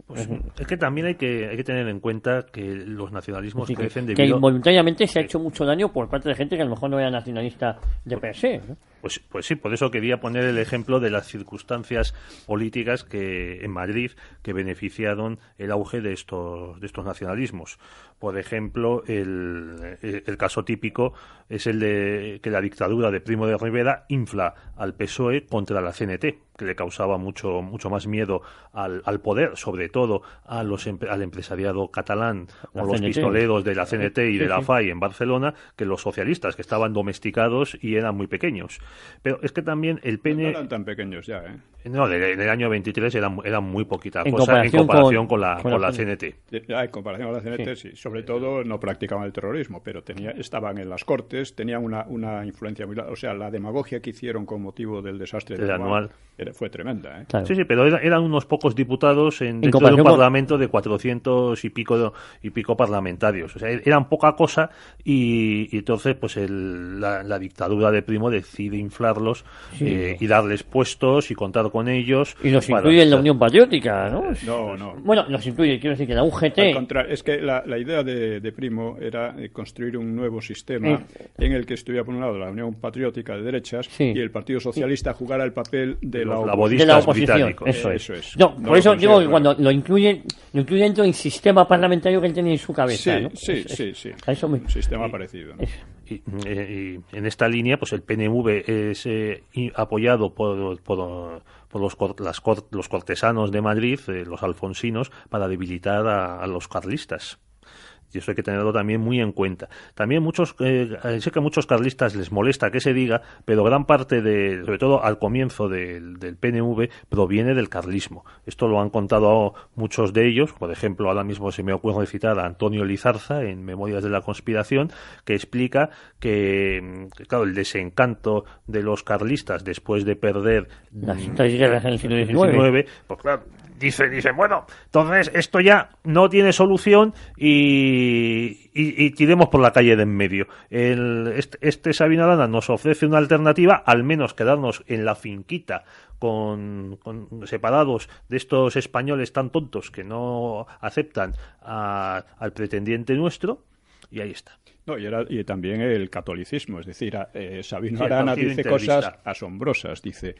Pues, es que también hay que, tener en cuenta que los nacionalismos crecen debido... Que involuntariamente se ha hecho mucho daño por parte de gente que a lo mejor no era nacionalista de per se. Pues, pues sí, por eso quería poner el ejemplo de las circunstancias políticas que en Madrid que beneficiaron el auge de estos, de estos nacionalismos. Por ejemplo, el, caso típico es el de que la dictadura de Primo de Rivera infla al PSOE contra la CNT, que le causaba mucho, mucho más miedo al, poder, sobre todo al empresariado catalán o los pistoleros de la CNT y de la FAI en Barcelona, que los socialistas, que estaban domesticados y eran muy pequeños. Pero es que también el pene. No eran tan pequeños ya, ¿eh? No, en el año 23 eran, muy poquitas en ah, en comparación con, la, con, la CNT. en comparación con la CNT, sí. Sobre todo no practicaban el terrorismo, pero tenía, estaban en las cortes, tenían una, influencia muy O sea, la demagogia que hicieron con motivo del desastre de anual fue tremenda. ¿eh? Sí, sí, pero eran unos pocos diputados en, dentro de un parlamento de 400 y pico, y pico parlamentarios. O sea, eran poca cosa y, entonces pues la, la dictadura de Primo decide inflarlos eh, y darles puestos y contar con ellos. Y los incluye en la Unión Patriótica, ¿no? Eh, no, no. Bueno, los incluye, quiero decir que la UGT. es que la, la idea de, de, Primo era eh, construir un nuevo sistema en el que estuviera, por un lado, la Unión Patriótica de derechas y el Partido Socialista jugara el papel de, la, de la oposición. Eso, es. eso es. No, por eso digo que cuando lo incluyen, lo incluyen dentro del sistema parlamentario que él tenía en su cabeza. Sí, ¿no? sí, sí, sí. Un sistema parecido. ¿no? Mm, eh, y, en esta línea, pues el PNV es eh, apoyado por, los, cortesanos de Madrid, eh, los alfonsinos, para debilitar a los carlistas. Y eso hay que tenerlo también muy en cuenta. También muchos, eh, sé que a muchos carlistas les molesta que se diga, pero gran parte de, sobre todo al comienzo del, PNV, proviene del carlismo. Esto lo han contado muchos de ellos, por ejemplo, ahora mismo se me ocurre citar a Antonio Lizarza en Memorias de la Conspiración, que explica que, claro, el desencanto de los carlistas después de perder las guerras en el siglo XIX, pues claro, dice, dice, bueno, entonces esto ya no tiene solución y, tiremos por la calle de en medio. El, este, este Sabino nos ofrece una alternativa, al menos quedarnos en la finquita con, con, separados de estos españoles tan tontos que no aceptan al pretendiente nuestro y ahí está. y, también el catolicismo, es decir, eh, Sabino dice cosas asombrosas, dice,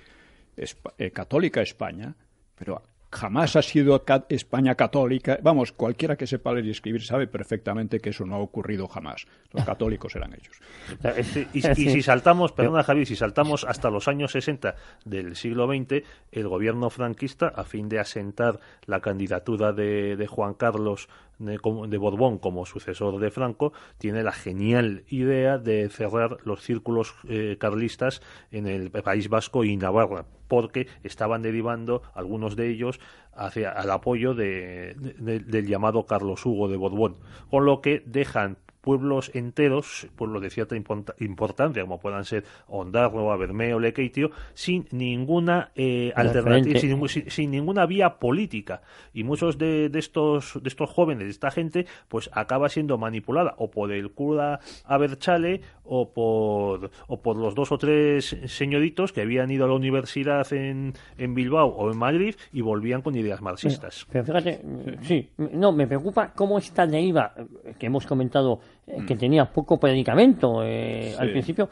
eh, católica España, pero jamás ha sido España católica. Vamos, cualquiera que sepa leer y escribir sabe perfectamente que eso no ha ocurrido jamás. Los católicos eran ellos. <laughs> Y, si saltamos, perdona Javier, si saltamos hasta los años 60 del siglo XX, el gobierno franquista, a fin de asentar la candidatura de, de Juan Carlos de, de Borbón como sucesor de Franco, tiene la genial idea de cerrar los círculos eh, carlistas en el País Vasco y Navarra, porque estaban derivando algunos de ellos hacia el apoyo de, del llamado Carlos Hugo de Borbón, con lo que dejan pueblos enteros, pueblos de cierta importancia, como puedan ser Ondarroa, Bermeo, Lequeitio, sin ninguna eh, alternativa, sin, ninguna vía política. Y muchos de, de, estos, de estos jóvenes, de esta gente, pues acaba siendo manipulada o por el cura Aberchale o por, o por los dos o tres señoritos que habían ido a la universidad en, Bilbao o en Madrid y volvían con ideas marxistas. Pero, fíjate, mm, sí, mm, no, me preocupa cómo esta deriva eh, que hemos comentado eh, que mm. tenía poco predicamento eh, al principio,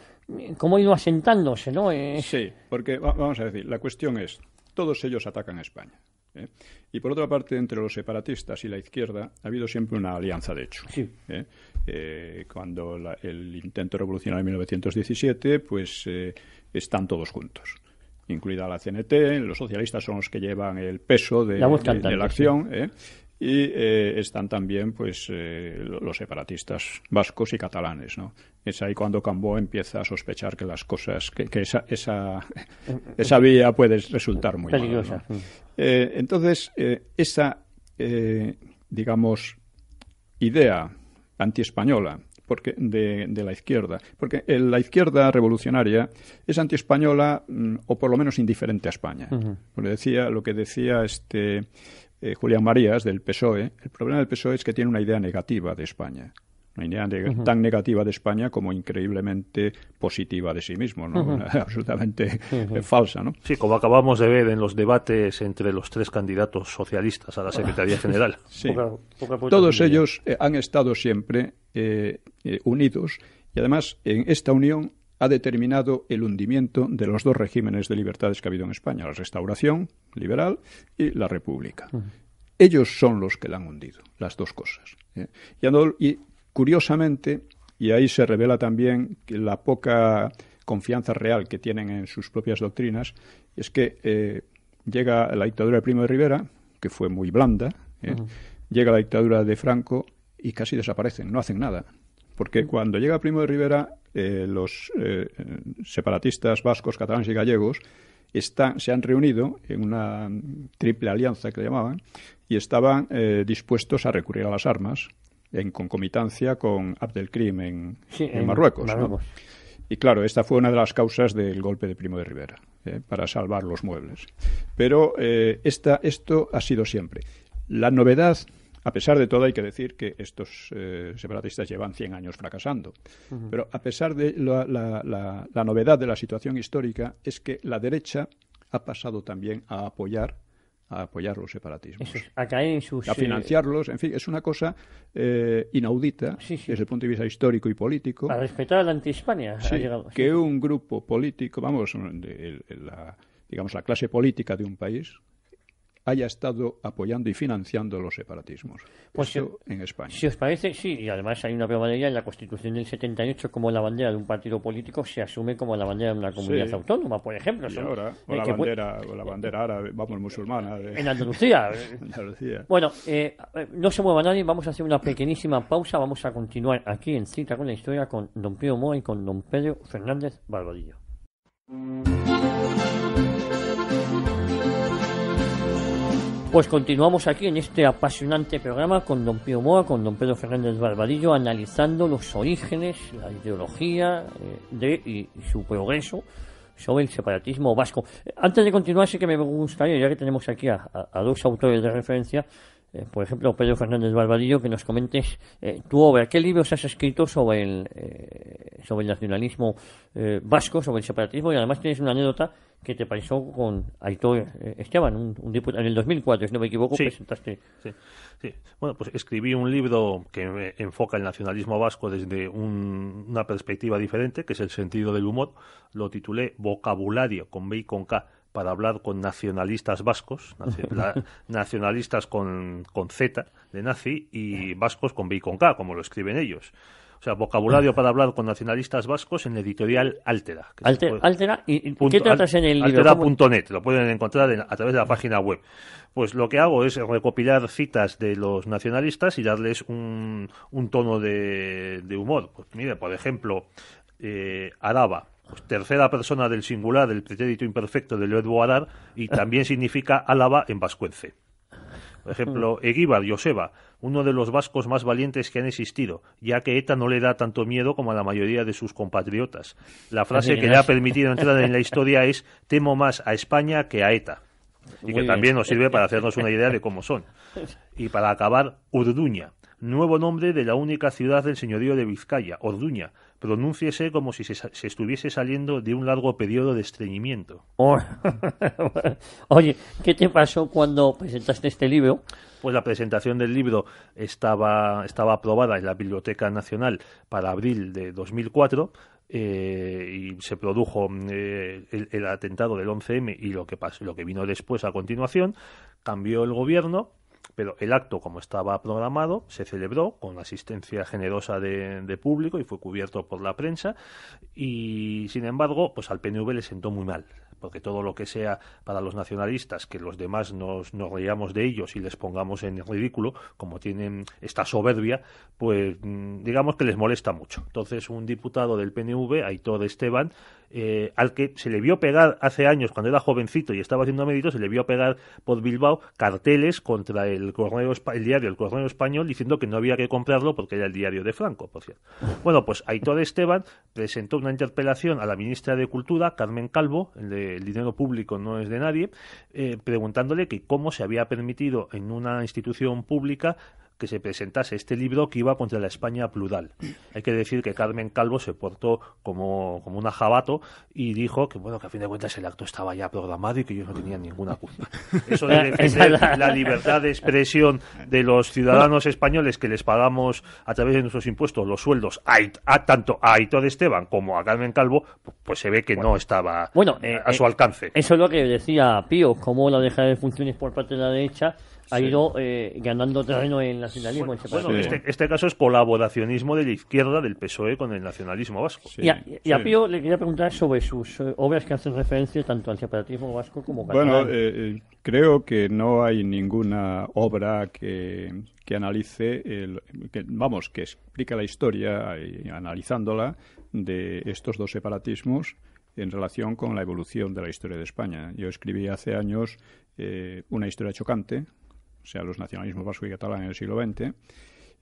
cómo ha ido asentándose, ¿no? Sí, porque vamos a decir, la cuestión es, todos ellos atacan a España. ¿eh? Y por otra parte, entre los separatistas y la izquierda ha habido siempre una alianza de hecho. ¿eh? Eh, cuando el intento revolucionario de 1917, pues están todos juntos incluida la CNT, los socialistas son los que llevan el peso de la, acción, y eh, están también pues eh, los separatistas vascos y catalanes no es ahí cuando Cambó empieza a sospechar que las cosas que, esa, <laughs> esa, vía puede resultar muy peligrosa eh, entonces esa digamos idea antiespañola porque de, la izquierda. Porque la izquierda revolucionaria es antiespañola mm, o por lo menos indiferente a España. Pues decía, lo que decía este eh, Julián Marías del PSOE, el problema del PSOE es que tiene una idea negativa de España. Una idea tan negativa de España como increíblemente positiva de sí mismo, ¿no? <laughs> absolutamente eh, falsa. ¿no? Sí, como acabamos de ver en los debates entre los tres candidatos socialistas a la Secretaría <laughs> General. sí. Todos ellos eh, han estado siempre unidos y además en esta unión ha determinado el hundimiento de los dos regímenes de libertades que ha habido en España, la restauración liberal y la república. Ellos son los que la han hundido, las dos cosas. ¿eh? Y, curiosamente, y ahí se revela también la poca confianza real que tienen en sus propias doctrinas, es que eh, llega la dictadura de Primo de Rivera, que fue muy blanda, ¿eh? llega la dictadura de Franco y casi desaparecen, no hacen nada. Porque cuando llega Primo de Rivera, eh, los eh, separatistas vascos, catalanes y gallegos están, se han reunido en una triple alianza que le llamaban y estaban eh, dispuestos a recurrir a las armas en concomitancia con Abdelkrim en, en, Marruecos. Y claro, esta fue una de las causas del golpe de Primo de Rivera, para salvar los muebles. Pero esta, esto ha sido siempre. La novedad a pesar de todo, hay que decir que estos eh, separatistas llevan 100 años fracasando. Pero a pesar de la, novedad de la situación histórica, es que la derecha ha pasado también a apoyar a apoyar los separatismos. a eh, financiarlos, en fin, es una cosa eh, inaudita desde el punto de vista histórico y político. A respetar a la antihispania. que un grupo político, vamos, digamos la clase política de un país, haya estado apoyando y financiando los separatismos. Pues en España. Si os parece, sí, y además hay una prueba de en la Constitución del 78, como la bandera de un partido político se asume como la bandera de una comunidad autónoma, por ejemplo. ahora, la bandera, árabe, vamos, musulmana. <laughs> En Andalucía. Bueno, eh, no se mueva nadie, vamos a hacer una pequeñísima pausa, vamos a continuar aquí en Cita con la Historia con don Pío Moa y con don Pedro Fernández Barbadillo. Pues continuamos aquí en este apasionante programa con don Pío Moa, con don Pedro Fernández Barbadillo, analizando los orígenes, la ideología eh, de, y, su progreso sobre el separatismo vasco. Eh, antes de continuar, sí que me gustaría, ya que tenemos aquí a dos autores de referencia, eh, por ejemplo, Pedro Fernández Barbadillo, que nos comentes eh, tu obra. ¿Qué libros has escrito sobre el, eh, sobre el nacionalismo eh, vasco, sobre el separatismo? Y además tienes una anécdota que te pasó con Aitor Esteban, un, diputado. En el 2004, si no me equivoco, presentaste. Sí, Bueno, pues escribí un libro que enfoca el nacionalismo vasco desde una perspectiva diferente, que es el sentido del humor. Lo titulé Vocabulario, con B y con K para hablar con nacionalistas vascos, <laughs> nacionalistas con, con Z de nazi y vascos con B y con K, como lo escriben ellos. O sea, vocabulario para hablar con nacionalistas vascos en la editorial Altera. Altera, ¿y punto, en el Altera.net, lo pueden encontrar a través de la página web. Pues lo que hago es recopilar citas de los nacionalistas y darles un, un tono de, humor. Pues mire, por ejemplo, eh, Araba tercera persona del singular del pretérito imperfecto de verbo arar y también <laughs> significa Álava en vascuence. Por ejemplo, hmm. Egíbar Joseba, uno de los vascos más valientes que han existido, ya que ETA no le da tanto miedo como a la mayoría de sus compatriotas. La frase que le ha permitido entrar en la historia es temo más a España que a ETA. Y que también nos sirve para hacernos una idea de cómo son. Y para acabar, Urduña, nuevo nombre de la única ciudad del señorío de Vizcaya, Orduña, pronúnciese como si se, se, estuviese saliendo de un largo periodo de estreñimiento. Oh, <laughs> oye, ¿qué te pasó cuando presentaste este libro? Pues la presentación del libro estaba, estaba aprobada en la Biblioteca Nacional para abril de 2004. Eh, y se produjo eh, el, el, atentado del 11M y lo que, pasó, lo que vino después a continuación, cambió el gobierno pero el acto, como estaba programado, se celebró con asistencia generosa de, público y fue cubierto por la prensa. Y, sin embargo, pues al PNV le sentó muy mal. Porque todo lo que sea para los nacionalistas, que los demás nos, nos reíamos de ellos y les pongamos en ridículo, como tienen esta soberbia, pues mm, digamos que les molesta mucho. Entonces, un diputado del PNV, Aitor Esteban, eh, al que se le vio pegar hace años cuando era jovencito y estaba haciendo méritos, se le vio pegar por Bilbao carteles contra el, el diario El Correo Español diciendo que no había que comprarlo porque era el diario de Franco, por cierto. <laughs> Bueno, pues Aitor Esteban presentó una interpelación a la ministra de Cultura, Carmen Calvo, el, de, el dinero público no es de nadie, eh, preguntándole que cómo se había permitido en una institución pública que se presentase este libro que iba contra la España plural. Hay que decir que Carmen Calvo se portó como, como un ajabato y dijo que, bueno, que a fin de cuentas el acto estaba ya programado y que ellos no tenían ninguna culpa. Eso de <laughs> eh, defender la libertad de expresión de los ciudadanos españoles que les pagamos a través de nuestros impuestos los sueldos a, a tanto a Aitor Esteban como a Carmen Calvo, pues, pues se ve que no estaba a eh, su eh, alcance. Eso es lo que decía Pío, como la deja de funciones por parte de la derecha ha ido eh, ganando terreno en el nacionalismo. Bueno, este, este, caso es colaboracionismo de la izquierda del PSOE con el nacionalismo vasco. Y, a, Pío le quería preguntar sobre sus eh, obras que hacen referencia tanto al separatismo vasco como catalán. Bueno, eh, creo que no hay ninguna obra que, analice, el, que, vamos, que explica la historia analizándola de estos dos separatismos en relación con la evolución de la historia de España. Yo escribí hace años una historia chocante o sea, los nacionalismos vasco y catalán en el siglo XX.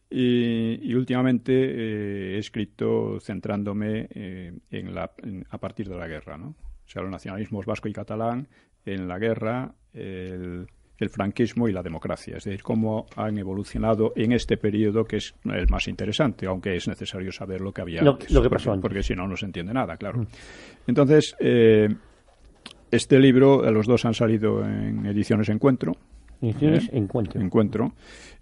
Y, últimamente eh, he escrito centrándome eh, en la, a partir de la guerra, ¿no? O sea, los nacionalismos vasco y catalán en la guerra, el, franquismo y la democracia, es decir, cómo han evolucionado en este periodo que es el más interesante, aunque es necesario saber lo que había lo, antes, lo que pasó porque, si no, no se entiende nada, claro. Mm. Entonces, eh, este libro, los dos han salido en ediciones Encuentro, ¿Eh? Encuentro.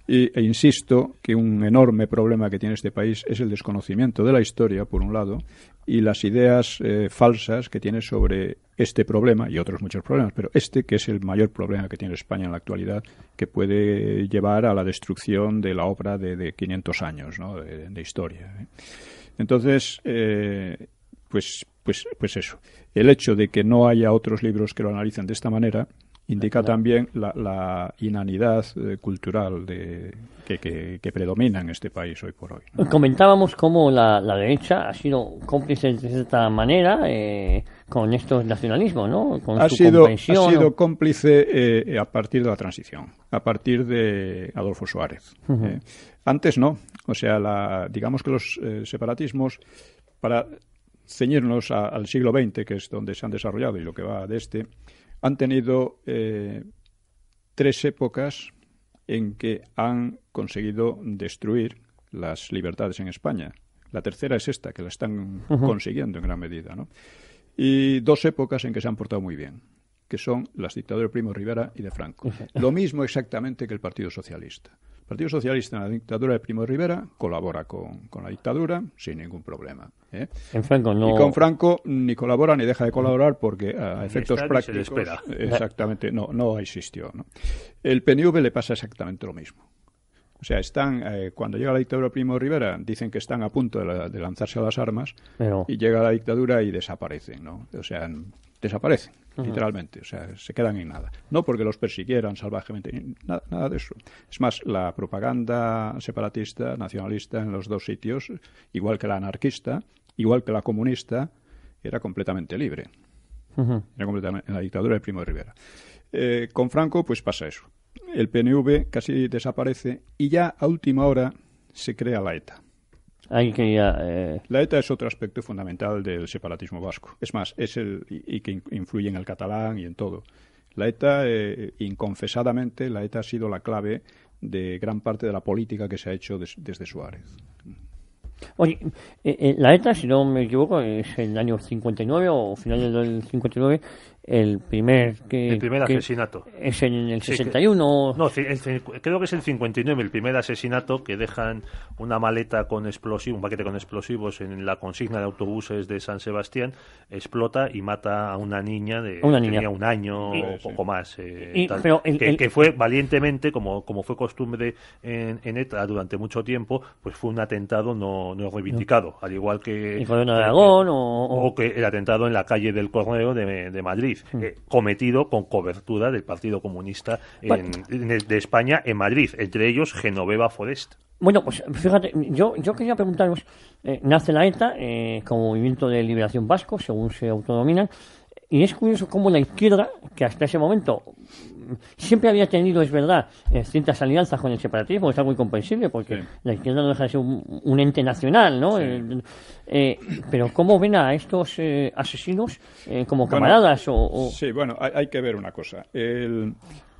e insisto que un enorme problema que tiene este país es el desconocimiento de la historia, por un lado, y las ideas eh, falsas que tiene sobre este problema y otros muchos problemas, pero este que es el mayor problema que tiene España en la actualidad, que puede llevar a la destrucción de la obra de, 500 años de, historia. ¿eh? Entonces, pues, pues, pues eso. El hecho de que no haya otros libros que lo analicen de esta manera Indica también la, inanidad eh, cultural que, predomina en este país hoy por hoy. Comentábamos cómo la, la, derecha ha sido cómplice de cierta manera eh, con estos nacionalismos, ¿no? ha, sido, ha sido cómplice eh, a partir de la transición, a partir de Adolfo Suárez. Antes no, o sea, digamos que los separatismos para ceñirnos al siglo XX, que es donde se han desarrollado y lo que va de este, han tenido eh, tres épocas en que han conseguido destruir las libertades en España. La tercera es esta, que la están consiguiendo en gran medida. ¿no? Y dos épocas en que se han portado muy bien, que son las dictaduras de Primo Rivera y de Franco. Lo mismo exactamente que el Partido Socialista. El Partido Socialista en la dictadura de Primo de Rivera colabora con, la dictadura sin ningún problema. ¿eh? Y con Franco ni colabora ni deja de colaborar porque a efectos prácticos... Exactamente, no, no existió. El PNV le pasa exactamente lo mismo. O sea, están, eh, cuando llega la dictadura de Primo Rivera, dicen que están a punto de, lanzarse a las armas y llega la dictadura y desaparecen, O sea, desaparecen literalmente. O sea, se quedan en nada. No porque los persiguieran salvajemente, nada, de eso. Es más, la propaganda separatista, nacionalista en los dos sitios, igual que la anarquista, igual que la comunista, era completamente libre. Era completamente en la dictadura de Primo de Rivera. Eh, con Franco, pues pasa eso. El PNV casi desaparece y ya a última hora se crea la ETA. Eh, la ETA es otro aspecto fundamental del separatismo vasco. Es más, es el y, que influye en el catalán y en todo. La ETA, eh, inconfesadamente, la ETA ha sido la clave de gran parte de la política que se ha hecho desde Suárez. Oye, eh, la ETA, si no me equivoco, es el año 59 o final del 59, el primer que, el primer asesinato es en el 61 no creo que es el 59 el primer asesinato que dejan una maleta con explosivos un paquete con explosivos en la consigna de autobuses de San Sebastián explota y mata a una niña de una tenía un año o poco más eh, que, fue valientemente como como fue costumbre en, ETA durante mucho tiempo pues fue un atentado no, no reivindicado al igual que Aragón o, o, que el atentado en la calle del Correo de, de Madrid Hmm. Eh, cometido con cobertura del Partido Comunista de España en Madrid, entre ellos Genoveva Forest. Bueno, pues fíjate, yo, yo quería preguntaros, eh, nace la ETA eh, como movimiento de liberación vasco, según se autodominan, y es curioso cómo la izquierda, que hasta ese momento siempre había tenido, es verdad, eh, ciertas alianzas con el separatismo, es algo comprensible porque la izquierda no deja de ser un, ente nacional, ¿no? Eh, eh, pero ¿cómo ven a estos asesinos como camaradas? o, Sí, bueno, hay, hay, que ver una cosa. El,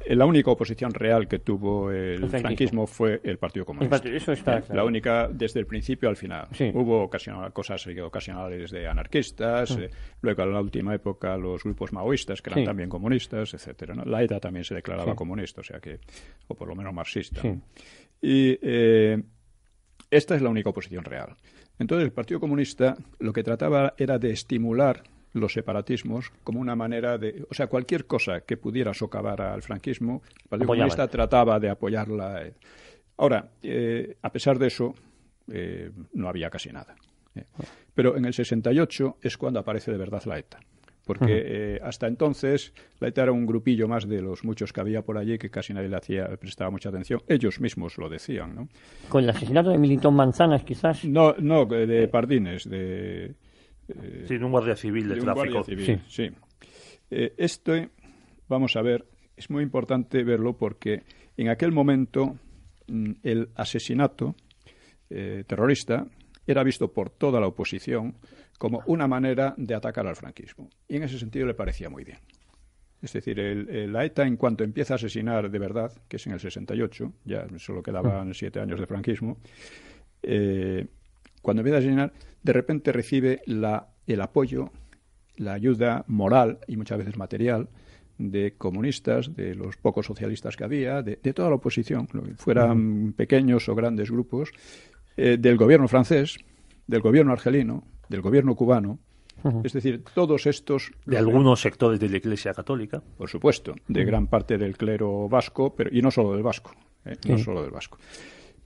eh, la única oposición real que tuvo el, franquismo. fue el Partido Comunista. está, eh, claro. La única desde el principio al final. Hubo cosas eh, ocasionales de anarquistas, luego en la última época los grupos maoístas, que eran también comunistas, etcétera. La ETA también se declaraba comunista, o sea que, o por lo menos marxista. Y esta es la única oposición real. Entonces el Partido Comunista lo que trataba era de estimular los separatismos como una manera de, o sea, cualquier cosa que pudiera socavar al franquismo, el Partido Comunista trataba de apoyarla. Eh. Ahora, eh, a pesar de eso, eh, no había casi nada. Pero en el 68 es cuando aparece de verdad la ETA porque hasta entonces la ETA era un grupillo más de los muchos que había por allí que casi nadie le hacía, prestaba mucha atención. Ellos mismos lo decían, ¿no? Con el asesinato de Militón Manzanas, quizás. No, no, de Pardines, de eh, Sin un guardia civil de, tráfico. sí. sí. Eh, esto, vamos a ver, es muy importante verlo porque en aquel momento mm, el asesinato eh, terrorista era visto por toda la oposición como una manera de atacar al franquismo. Y en ese sentido le parecía muy bien. Es decir, el, la ETA, en cuanto empieza a asesinar de verdad, que es en el 68, ya solo quedaban siete años de franquismo, eh, cuando empieza a llenar, de repente recibe la, el apoyo, la ayuda moral y muchas veces material de comunistas, de los pocos socialistas que había, de, toda la oposición, fueran pequeños o grandes grupos, eh, del gobierno francés, del gobierno argelino, del gobierno cubano. Es decir, todos estos... De algunos sectores de la Iglesia Católica. Por supuesto, de gran parte del clero vasco, pero y no solo del vasco, eh, no solo del vasco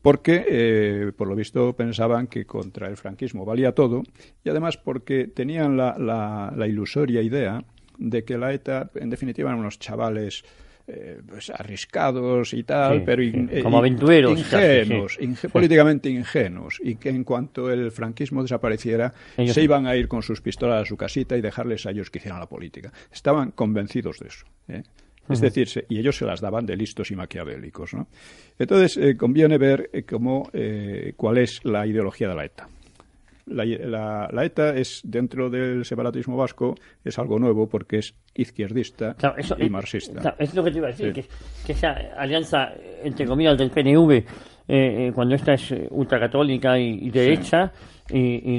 porque eh, por lo visto pensaban que contra el franquismo valía todo y además porque tenían la, ilusoria idea de que la ETA en definitiva eran unos chavales eh, pues, arriscados y tal, pero como ingenuos, políticamente ingenuos, y que en cuanto el franquismo desapareciera se iban a ir con sus pistolas a su casita y dejarles a ellos que hicieran la política. Estaban convencidos de eso. ¿eh? Es decir, y ellos se las daban de listos y maquiavélicos. ¿no? Entonces, eh, conviene ver eh, cómo, eh, cuál es la ideología de la ETA. La, ETA es, dentro del separatismo vasco, es algo nuevo porque es izquierdista y marxista. es lo que te iba a decir, que, esa alianza, entre comillas, del PNV, cuando esta es ultracatólica y, derecha, y, y,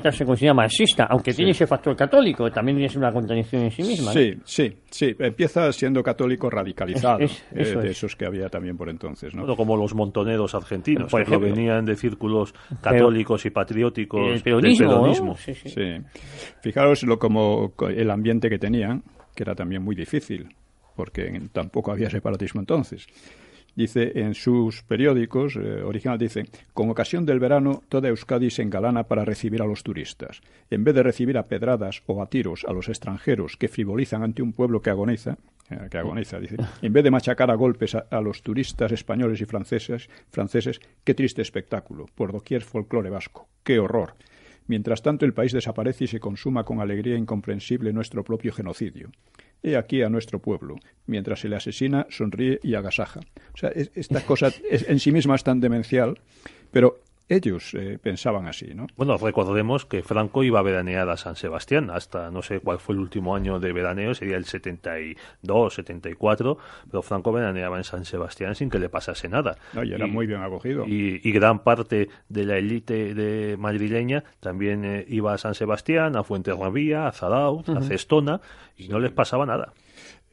la, se considera marxista, aunque tiene ese factor católico, también es una contradicción en sí misma. Sí, sí, sí, empieza siendo católico radicalizado, eh, de esos que había también por entonces. ¿no? como los montoneros argentinos, que venían de círculos católicos y patrióticos del peronismo. Fijaros lo, como el ambiente que tenían, que era también muy difícil, porque tampoco había separatismo entonces dice en sus periódicos eh, original dice con ocasión del verano toda Euskadi se engalana para recibir a los turistas en vez de recibir a pedradas o a tiros a los extranjeros que frivolizan ante un pueblo que agoniza eh, que agoniza dice en vez de machacar a golpes a, los turistas españoles y franceses franceses qué triste espectáculo por doquier folclore vasco qué horror Mientras tanto, el país desaparece y se consuma con alegría incomprensible nuestro propio genocidio y aquí a nuestro pueblo. Mientras se le asesina, sonríe y agasaja. O sea, esta cosa en sí misma es tan demencial, pero ellos eh, pensaban así, ¿no? Bueno, recordemos que Franco iba a veranear a San Sebastián hasta no sé cuál fue el último año de veraneo, sería el 72, 74, pero Franco veraneaba en San Sebastián sin que le pasase nada. No, y era muy bien acogido. Y, gran parte de la élite de madrileña también eh, iba a San Sebastián, a Fuenterrabía, a Zarao, a Cestona, y no les pasaba nada.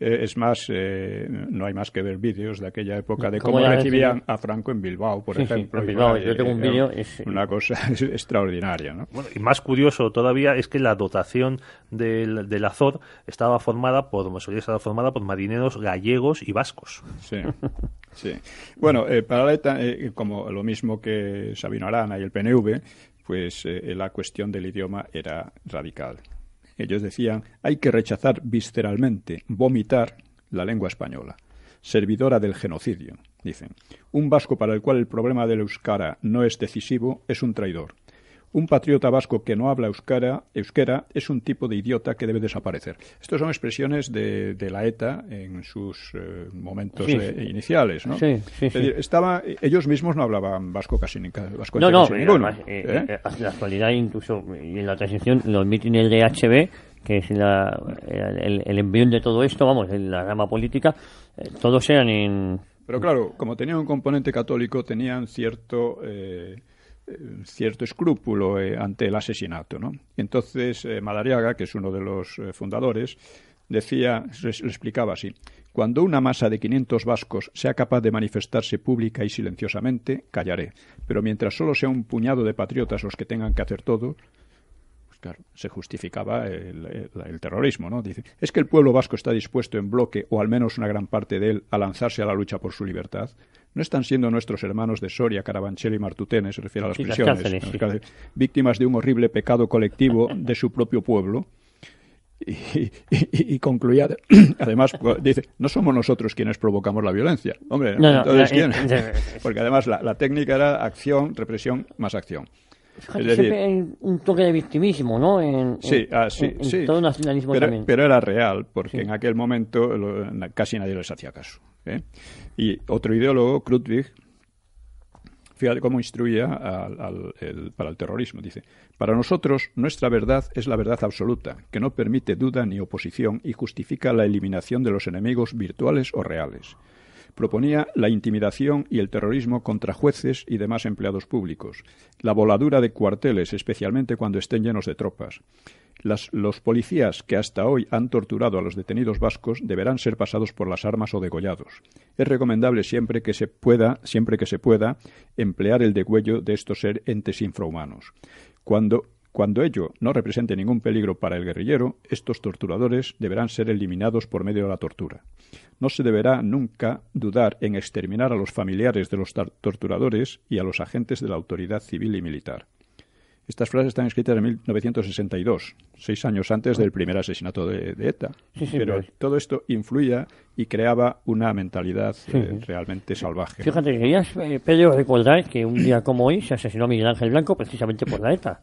Eh, es más, eh, no hay más que ver vídeos de aquella época de cómo, recibían a Franco en Bilbao, por <laughs> ejemplo. yo tengo un vídeo. Una cosa <laughs> extraordinaria. ¿no? Bueno, y más curioso todavía es que la dotación del, Azor estaba formada por, estaba formada por marineros gallegos y vascos. Sí. <laughs> sí. Bueno, eh, para como lo mismo que Sabino Arana y el PNV, pues la cuestión del idioma era radical. Ellos decían, hay que rechazar visceralmente, vomitar, la lengua española, servidora del genocidio. Dicen, un vasco para el cual el problema del euskara no es decisivo es un traidor. Un patriota vasco que no habla euskara, euskera es un tipo de idiota que debe desaparecer. Estas son expresiones de, la ETA en sus eh, momentos eh, iniciales. ¿no? Sí, estaba, eh, ellos mismos no hablaban vasco casi, ni, vasco no, no, la actualidad, incluso y en la transición, los mítines de HB que es el, el, de todo esto, vamos, en la rama política, todos eran en... Pero claro, como tenían un componente católico, tenían cierto cierto escrúpulo eh, ante el asesinato. Entonces, eh, Madariaga, que es uno de los eh, fundadores, decía, lo explicaba así, cuando una masa de 500 vascos sea capaz de manifestarse pública y silenciosamente, callaré, pero mientras solo sea un puñado de patriotas los que tengan que hacer todo, se justificaba el, terrorismo, ¿no? Dice, ¿es que el pueblo vasco está dispuesto en bloque, o al menos una gran parte de él, a lanzarse a la lucha por su libertad? ¿No están siendo nuestros hermanos de Soria, Carabanchel y Martutenes, se refiere a las prisiones, víctimas de un horrible pecado colectivo de su propio pueblo? Y, concluía, <clears throat> además, pues, dice, no somos nosotros quienes provocamos la violencia. Hombre, entonces, ¿quién? <laughs> Porque además la técnica era acción, represión, más acción un toque de victimismo, ¿no? En, sí, ah, todo nacionalismo pero, también. Pero era real, porque en aquel momento casi nadie les hacía caso. ¿eh? Y otro ideólogo, Krutwig, fíjate cómo instruía para el terrorismo. Dice, para nosotros nuestra verdad es la verdad absoluta, que no permite duda ni oposición y justifica la eliminación de los enemigos virtuales o reales. Proponía la intimidación y el terrorismo contra jueces y demás empleados públicos, la voladura de cuarteles, especialmente cuando estén llenos de tropas. Las, los policías que hasta hoy han torturado a los detenidos vascos deberán ser pasados por las armas o degollados. Es recomendable siempre que se pueda, siempre que se pueda, emplear el degüello de estos entes infrahumanos. Cuando cuando ello no represente ningún peligro para el guerrillero, estos torturadores deberán ser eliminados por medio de la tortura. No se deberá nunca dudar en exterminar a los familiares de los torturadores y a los agentes de la autoridad civil y militar. Estas frases están escritas en 1962, seis años antes del primer asesinato de, ETA. pero todo esto influía y creaba una mentalidad eh, realmente salvaje. Fíjate, querías, eh, Pedro, recordar que un día como hoy se asesinó Miguel Ángel Blanco precisamente por la ETA.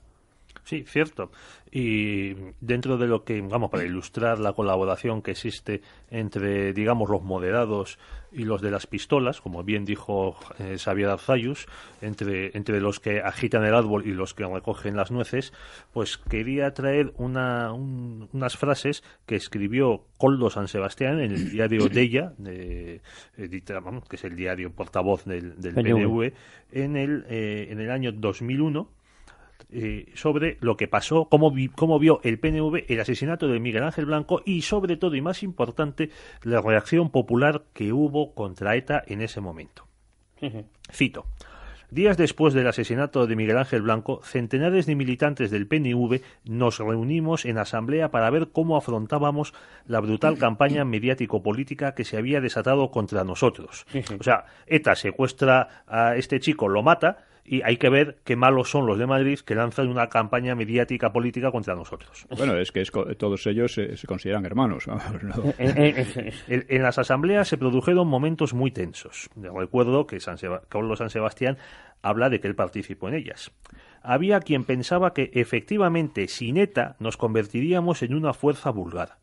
Sí, cierto. Y dentro de lo que, vamos, para ilustrar la colaboración que existe entre, digamos, los moderados y los de las pistolas, como bien dijo eh, Xavier Arzayus, entre, entre los que agitan el árbol y los que recogen las nueces, pues quería traer unas frases que escribió Coldo San Sebastián en el diario <coughs> Della, que es el diario portavoz del, del PNV, en el, eh, en el año 2001 eh, sobre lo que pasó, cómo, cómo vio el PNV el asesinato de Miguel Ángel Blanco y sobre todo y más importante la reacción popular que hubo contra ETA en ese momento. Cito. Días después del asesinato de Miguel Ángel Blanco, centenares de militantes del PNV nos reunimos en asamblea para ver cómo afrontábamos la brutal campaña mediático-política que se había desatado contra nosotros. O sea, ETA secuestra a este chico, lo mata, y hay que ver qué malos son los de Madrid que lanzan una campaña mediática política contra nosotros. Bueno, es que todos ellos se, consideran hermanos. <laughs> Eh, eh, eh, en, las asambleas se produjeron momentos muy tensos. Recuerdo que San Carlos San Sebastián habla de que él participó en ellas. Había quien pensaba que efectivamente sin ETA nos convertiríamos en una fuerza vulgar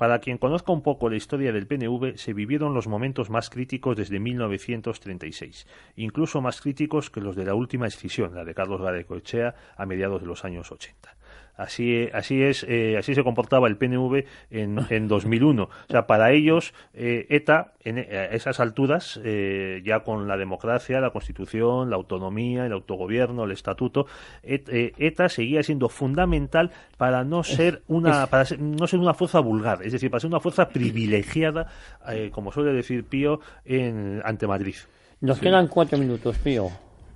para quien conozca un poco la historia del PNV, se vivieron los momentos más críticos desde 1936, incluso más críticos que los de la última escisión, la de Carlos Garecochea, a mediados de los años 80. Así, así es, eh, así se comportaba el PNV en, en 2001. O sea, para ellos eh, ETA en, eh, esas alturas, ya con la democracia, la constitución, la autonomía, el autogobierno, el estatuto, ETA seguía siendo fundamental para no ser una, para no ser una fuerza vulgar, es decir, para ser una fuerza privilegiada, como suele decir Pío, en, ante Madrid. Nos quedan cuatro minutos, Pío.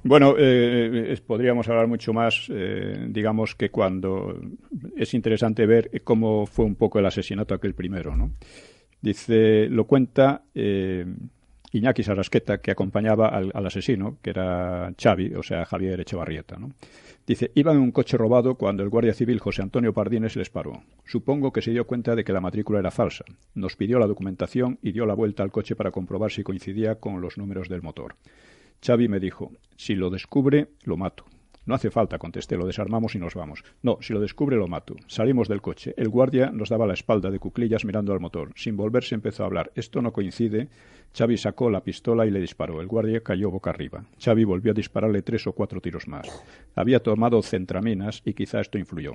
Bueno, eh, eh, podríamos hablar mucho más, eh, digamos que cuando es interesante ver cómo fue un poco el asesinato aquel primero, ¿no? Dice, lo cuenta eh, Iñaki Sarasqueta, que acompañaba al, asesino, que era Xavi, o sea, Javier Echevarrieta, ¿no? Dice, iban en un coche robado cuando el guardia civil José Antonio Pardines les paró. Supongo que se dio cuenta de que la matrícula era falsa. Nos pidió la documentación y dio la vuelta al coche para comprobar si coincidía con los números del motor. Xavi me dijo, si lo descubre, lo mato. No hace falta, contesté, lo desarmamos y nos vamos. No, si lo descubre lo mato. Salimos del coche. El guardia nos daba la espalda de cuclillas mirando al motor. Sin volverse empezó a hablar. Esto no coincide. Xavi sacó la pistola y le disparó. El guardia cayó boca arriba. Xavi volvió a dispararle tres o cuatro tiros más. Había tomado centraminas y quizá esto influyó.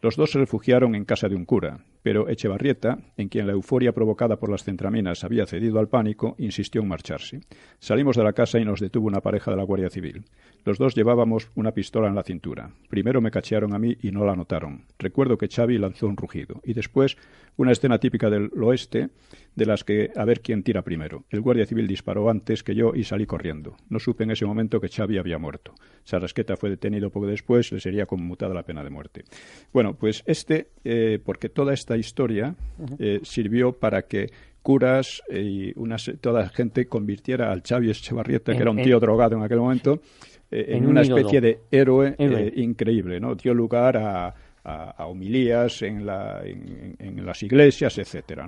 Los dos se refugiaron en casa de un cura. Pero Echevarrieta, en quien la euforia provocada por las centraminas había cedido al pánico, insistió en marcharse. Salimos de la casa y nos detuvo una pareja de la Guardia Civil. Los dos llevábamos una pistola en la cintura. Primero me cachearon a mí y no la notaron. Recuerdo que Xavi lanzó un rugido. Y después, una escena típica del oeste, de las que a ver quién tira primero. El Guardia Civil disparó antes que yo y salí corriendo. No supe en ese momento que Xavi había muerto. Sarasqueta fue detenido poco después, le sería conmutada la pena de muerte. Bueno, pues este, eh, porque toda esta historia eh, sirvió para que curas eh, y una, toda la gente convirtiera al Chávez Echevarrieta, que era un tío drogado en aquel momento, eh, en, una especie de héroe, increíble, ¿no? Dio lugar a a, homilías en, la, en, las iglesias, etcétera.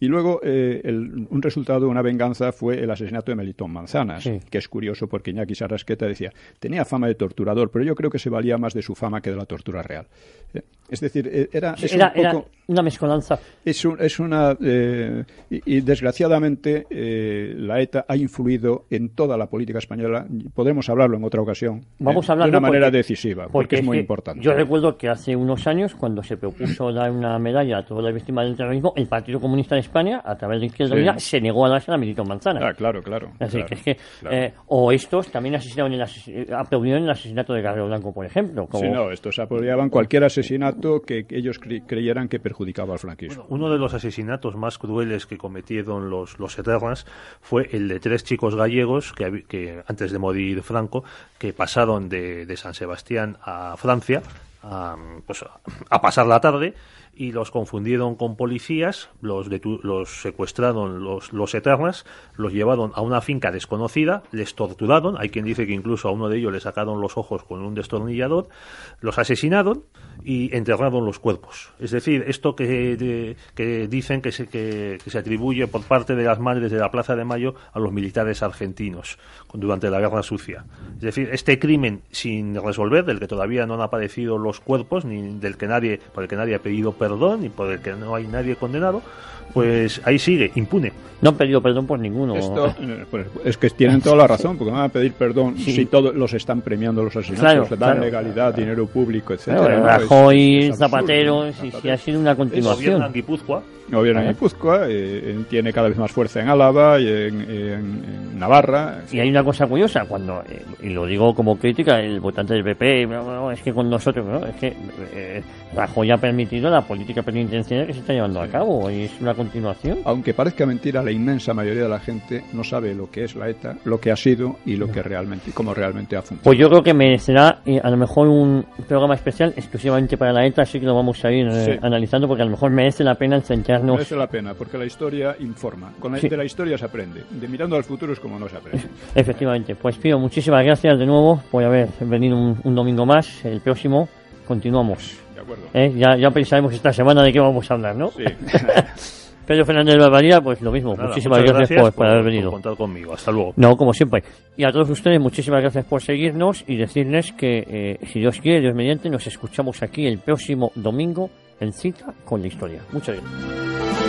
Y luego eh, un resultado, una venganza, fue el asesinato de Melitón Manzanas, que es curioso porque Iñaki Sarrasqueta decía, tenía fama de torturador, pero yo creo que se valía más de su fama que de la tortura real. Eh, es decir, e, era, una mezcolanza. Es, una... Eh, y, desgraciadamente la ETA ha influido en toda la política española. podemos hablarlo en otra ocasión. Vamos a de una manera decisiva, porque, es muy importante. Yo recuerdo que hace un unos años, cuando se propuso dar una medalla a todas las víctimas del terrorismo, el Partido Comunista de España, a través de Izquierda Unida, se negó a darse a Milito Manzana. Ah, claro, claro. Eh, o estos también asesinaron el el asesinato de Carlos Blanco, por ejemplo. Sí, no, estos apoyaban cualquier asesinato que ellos creyeran que perjudicaba al franquismo. uno de los asesinatos más crueles que cometieron los, los eternas fue el de tres chicos gallegos que, que antes de morir Franco, que pasaron de, de San Sebastián a Francia a, pues, a pasar la tarde y los confundieron con policías, los, los secuestraron los, los eternas, los llevaron a una finca desconocida, les torturaron, hay quien dice que incluso a uno de ellos le sacaron los ojos con un destornillador, los asesinaron y enterraron los cuerpos. Es decir, esto que, dicen que se, que, se atribuye por parte de las madres de la Plaza de Mayo a los militares argentinos durante la Guerra Sucia. Es decir, este crimen sin resolver, del que todavía no han aparecido los cuerpos, ni del que nadie, por el que nadie ha pedido perdón, perdón y por el que no hay nadie condenado, pues ahí sigue, impune. No han pedido perdón por ninguno. Esto, <laughs> eh, pues, es que tienen toda la razón, porque van a pedir perdón si todos los están premiando los asesinatos, claro, dan legalidad, dinero público, etcétera. Rajoy, Zapatero, si, ha sido una continuación. en Guipúzcoa. en Guipúzcoa, eh, tiene cada vez más fuerza en Álava y en, Navarra. Y hay una cosa curiosa, cuando, eh, y lo digo como crítica, el votante del PP, es que con nosotros, es que eh, Rajoy ha permitido la política política penitenciaria que se está llevando a cabo y es una continuación. Aunque parezca mentira, la inmensa mayoría de la gente no sabe lo que es la ETA, lo que ha sido y lo que realmente cómo realmente ha funcionado. Pues yo creo que merecerá eh, a lo mejor un programa especial exclusivamente para la ETA, así que lo vamos a ir eh, analizando porque a lo mejor merece la pena enseñarnos. Merece la pena porque la historia informa. Con la, De la historia se aprende. De mirando al futuro es como no se aprende. <laughs> Efectivamente. Pues Pío, muchísimas gracias de nuevo por haber venido un domingo más. El próximo continuamos. ¿Eh? Ya, ya pensaremos esta semana de qué vamos a hablar, ¿no? Sí. <laughs> Pedro Fernández Barbaría, pues lo mismo. Pues muchísimas gracias, por, haber venido. Por contar conmigo. Hasta luego. No, como siempre. Y a todos ustedes, muchísimas gracias por seguirnos y decirles que, eh, si Dios quiere, Dios mediante, nos escuchamos aquí el próximo domingo en cita con la historia. Muchas gracias.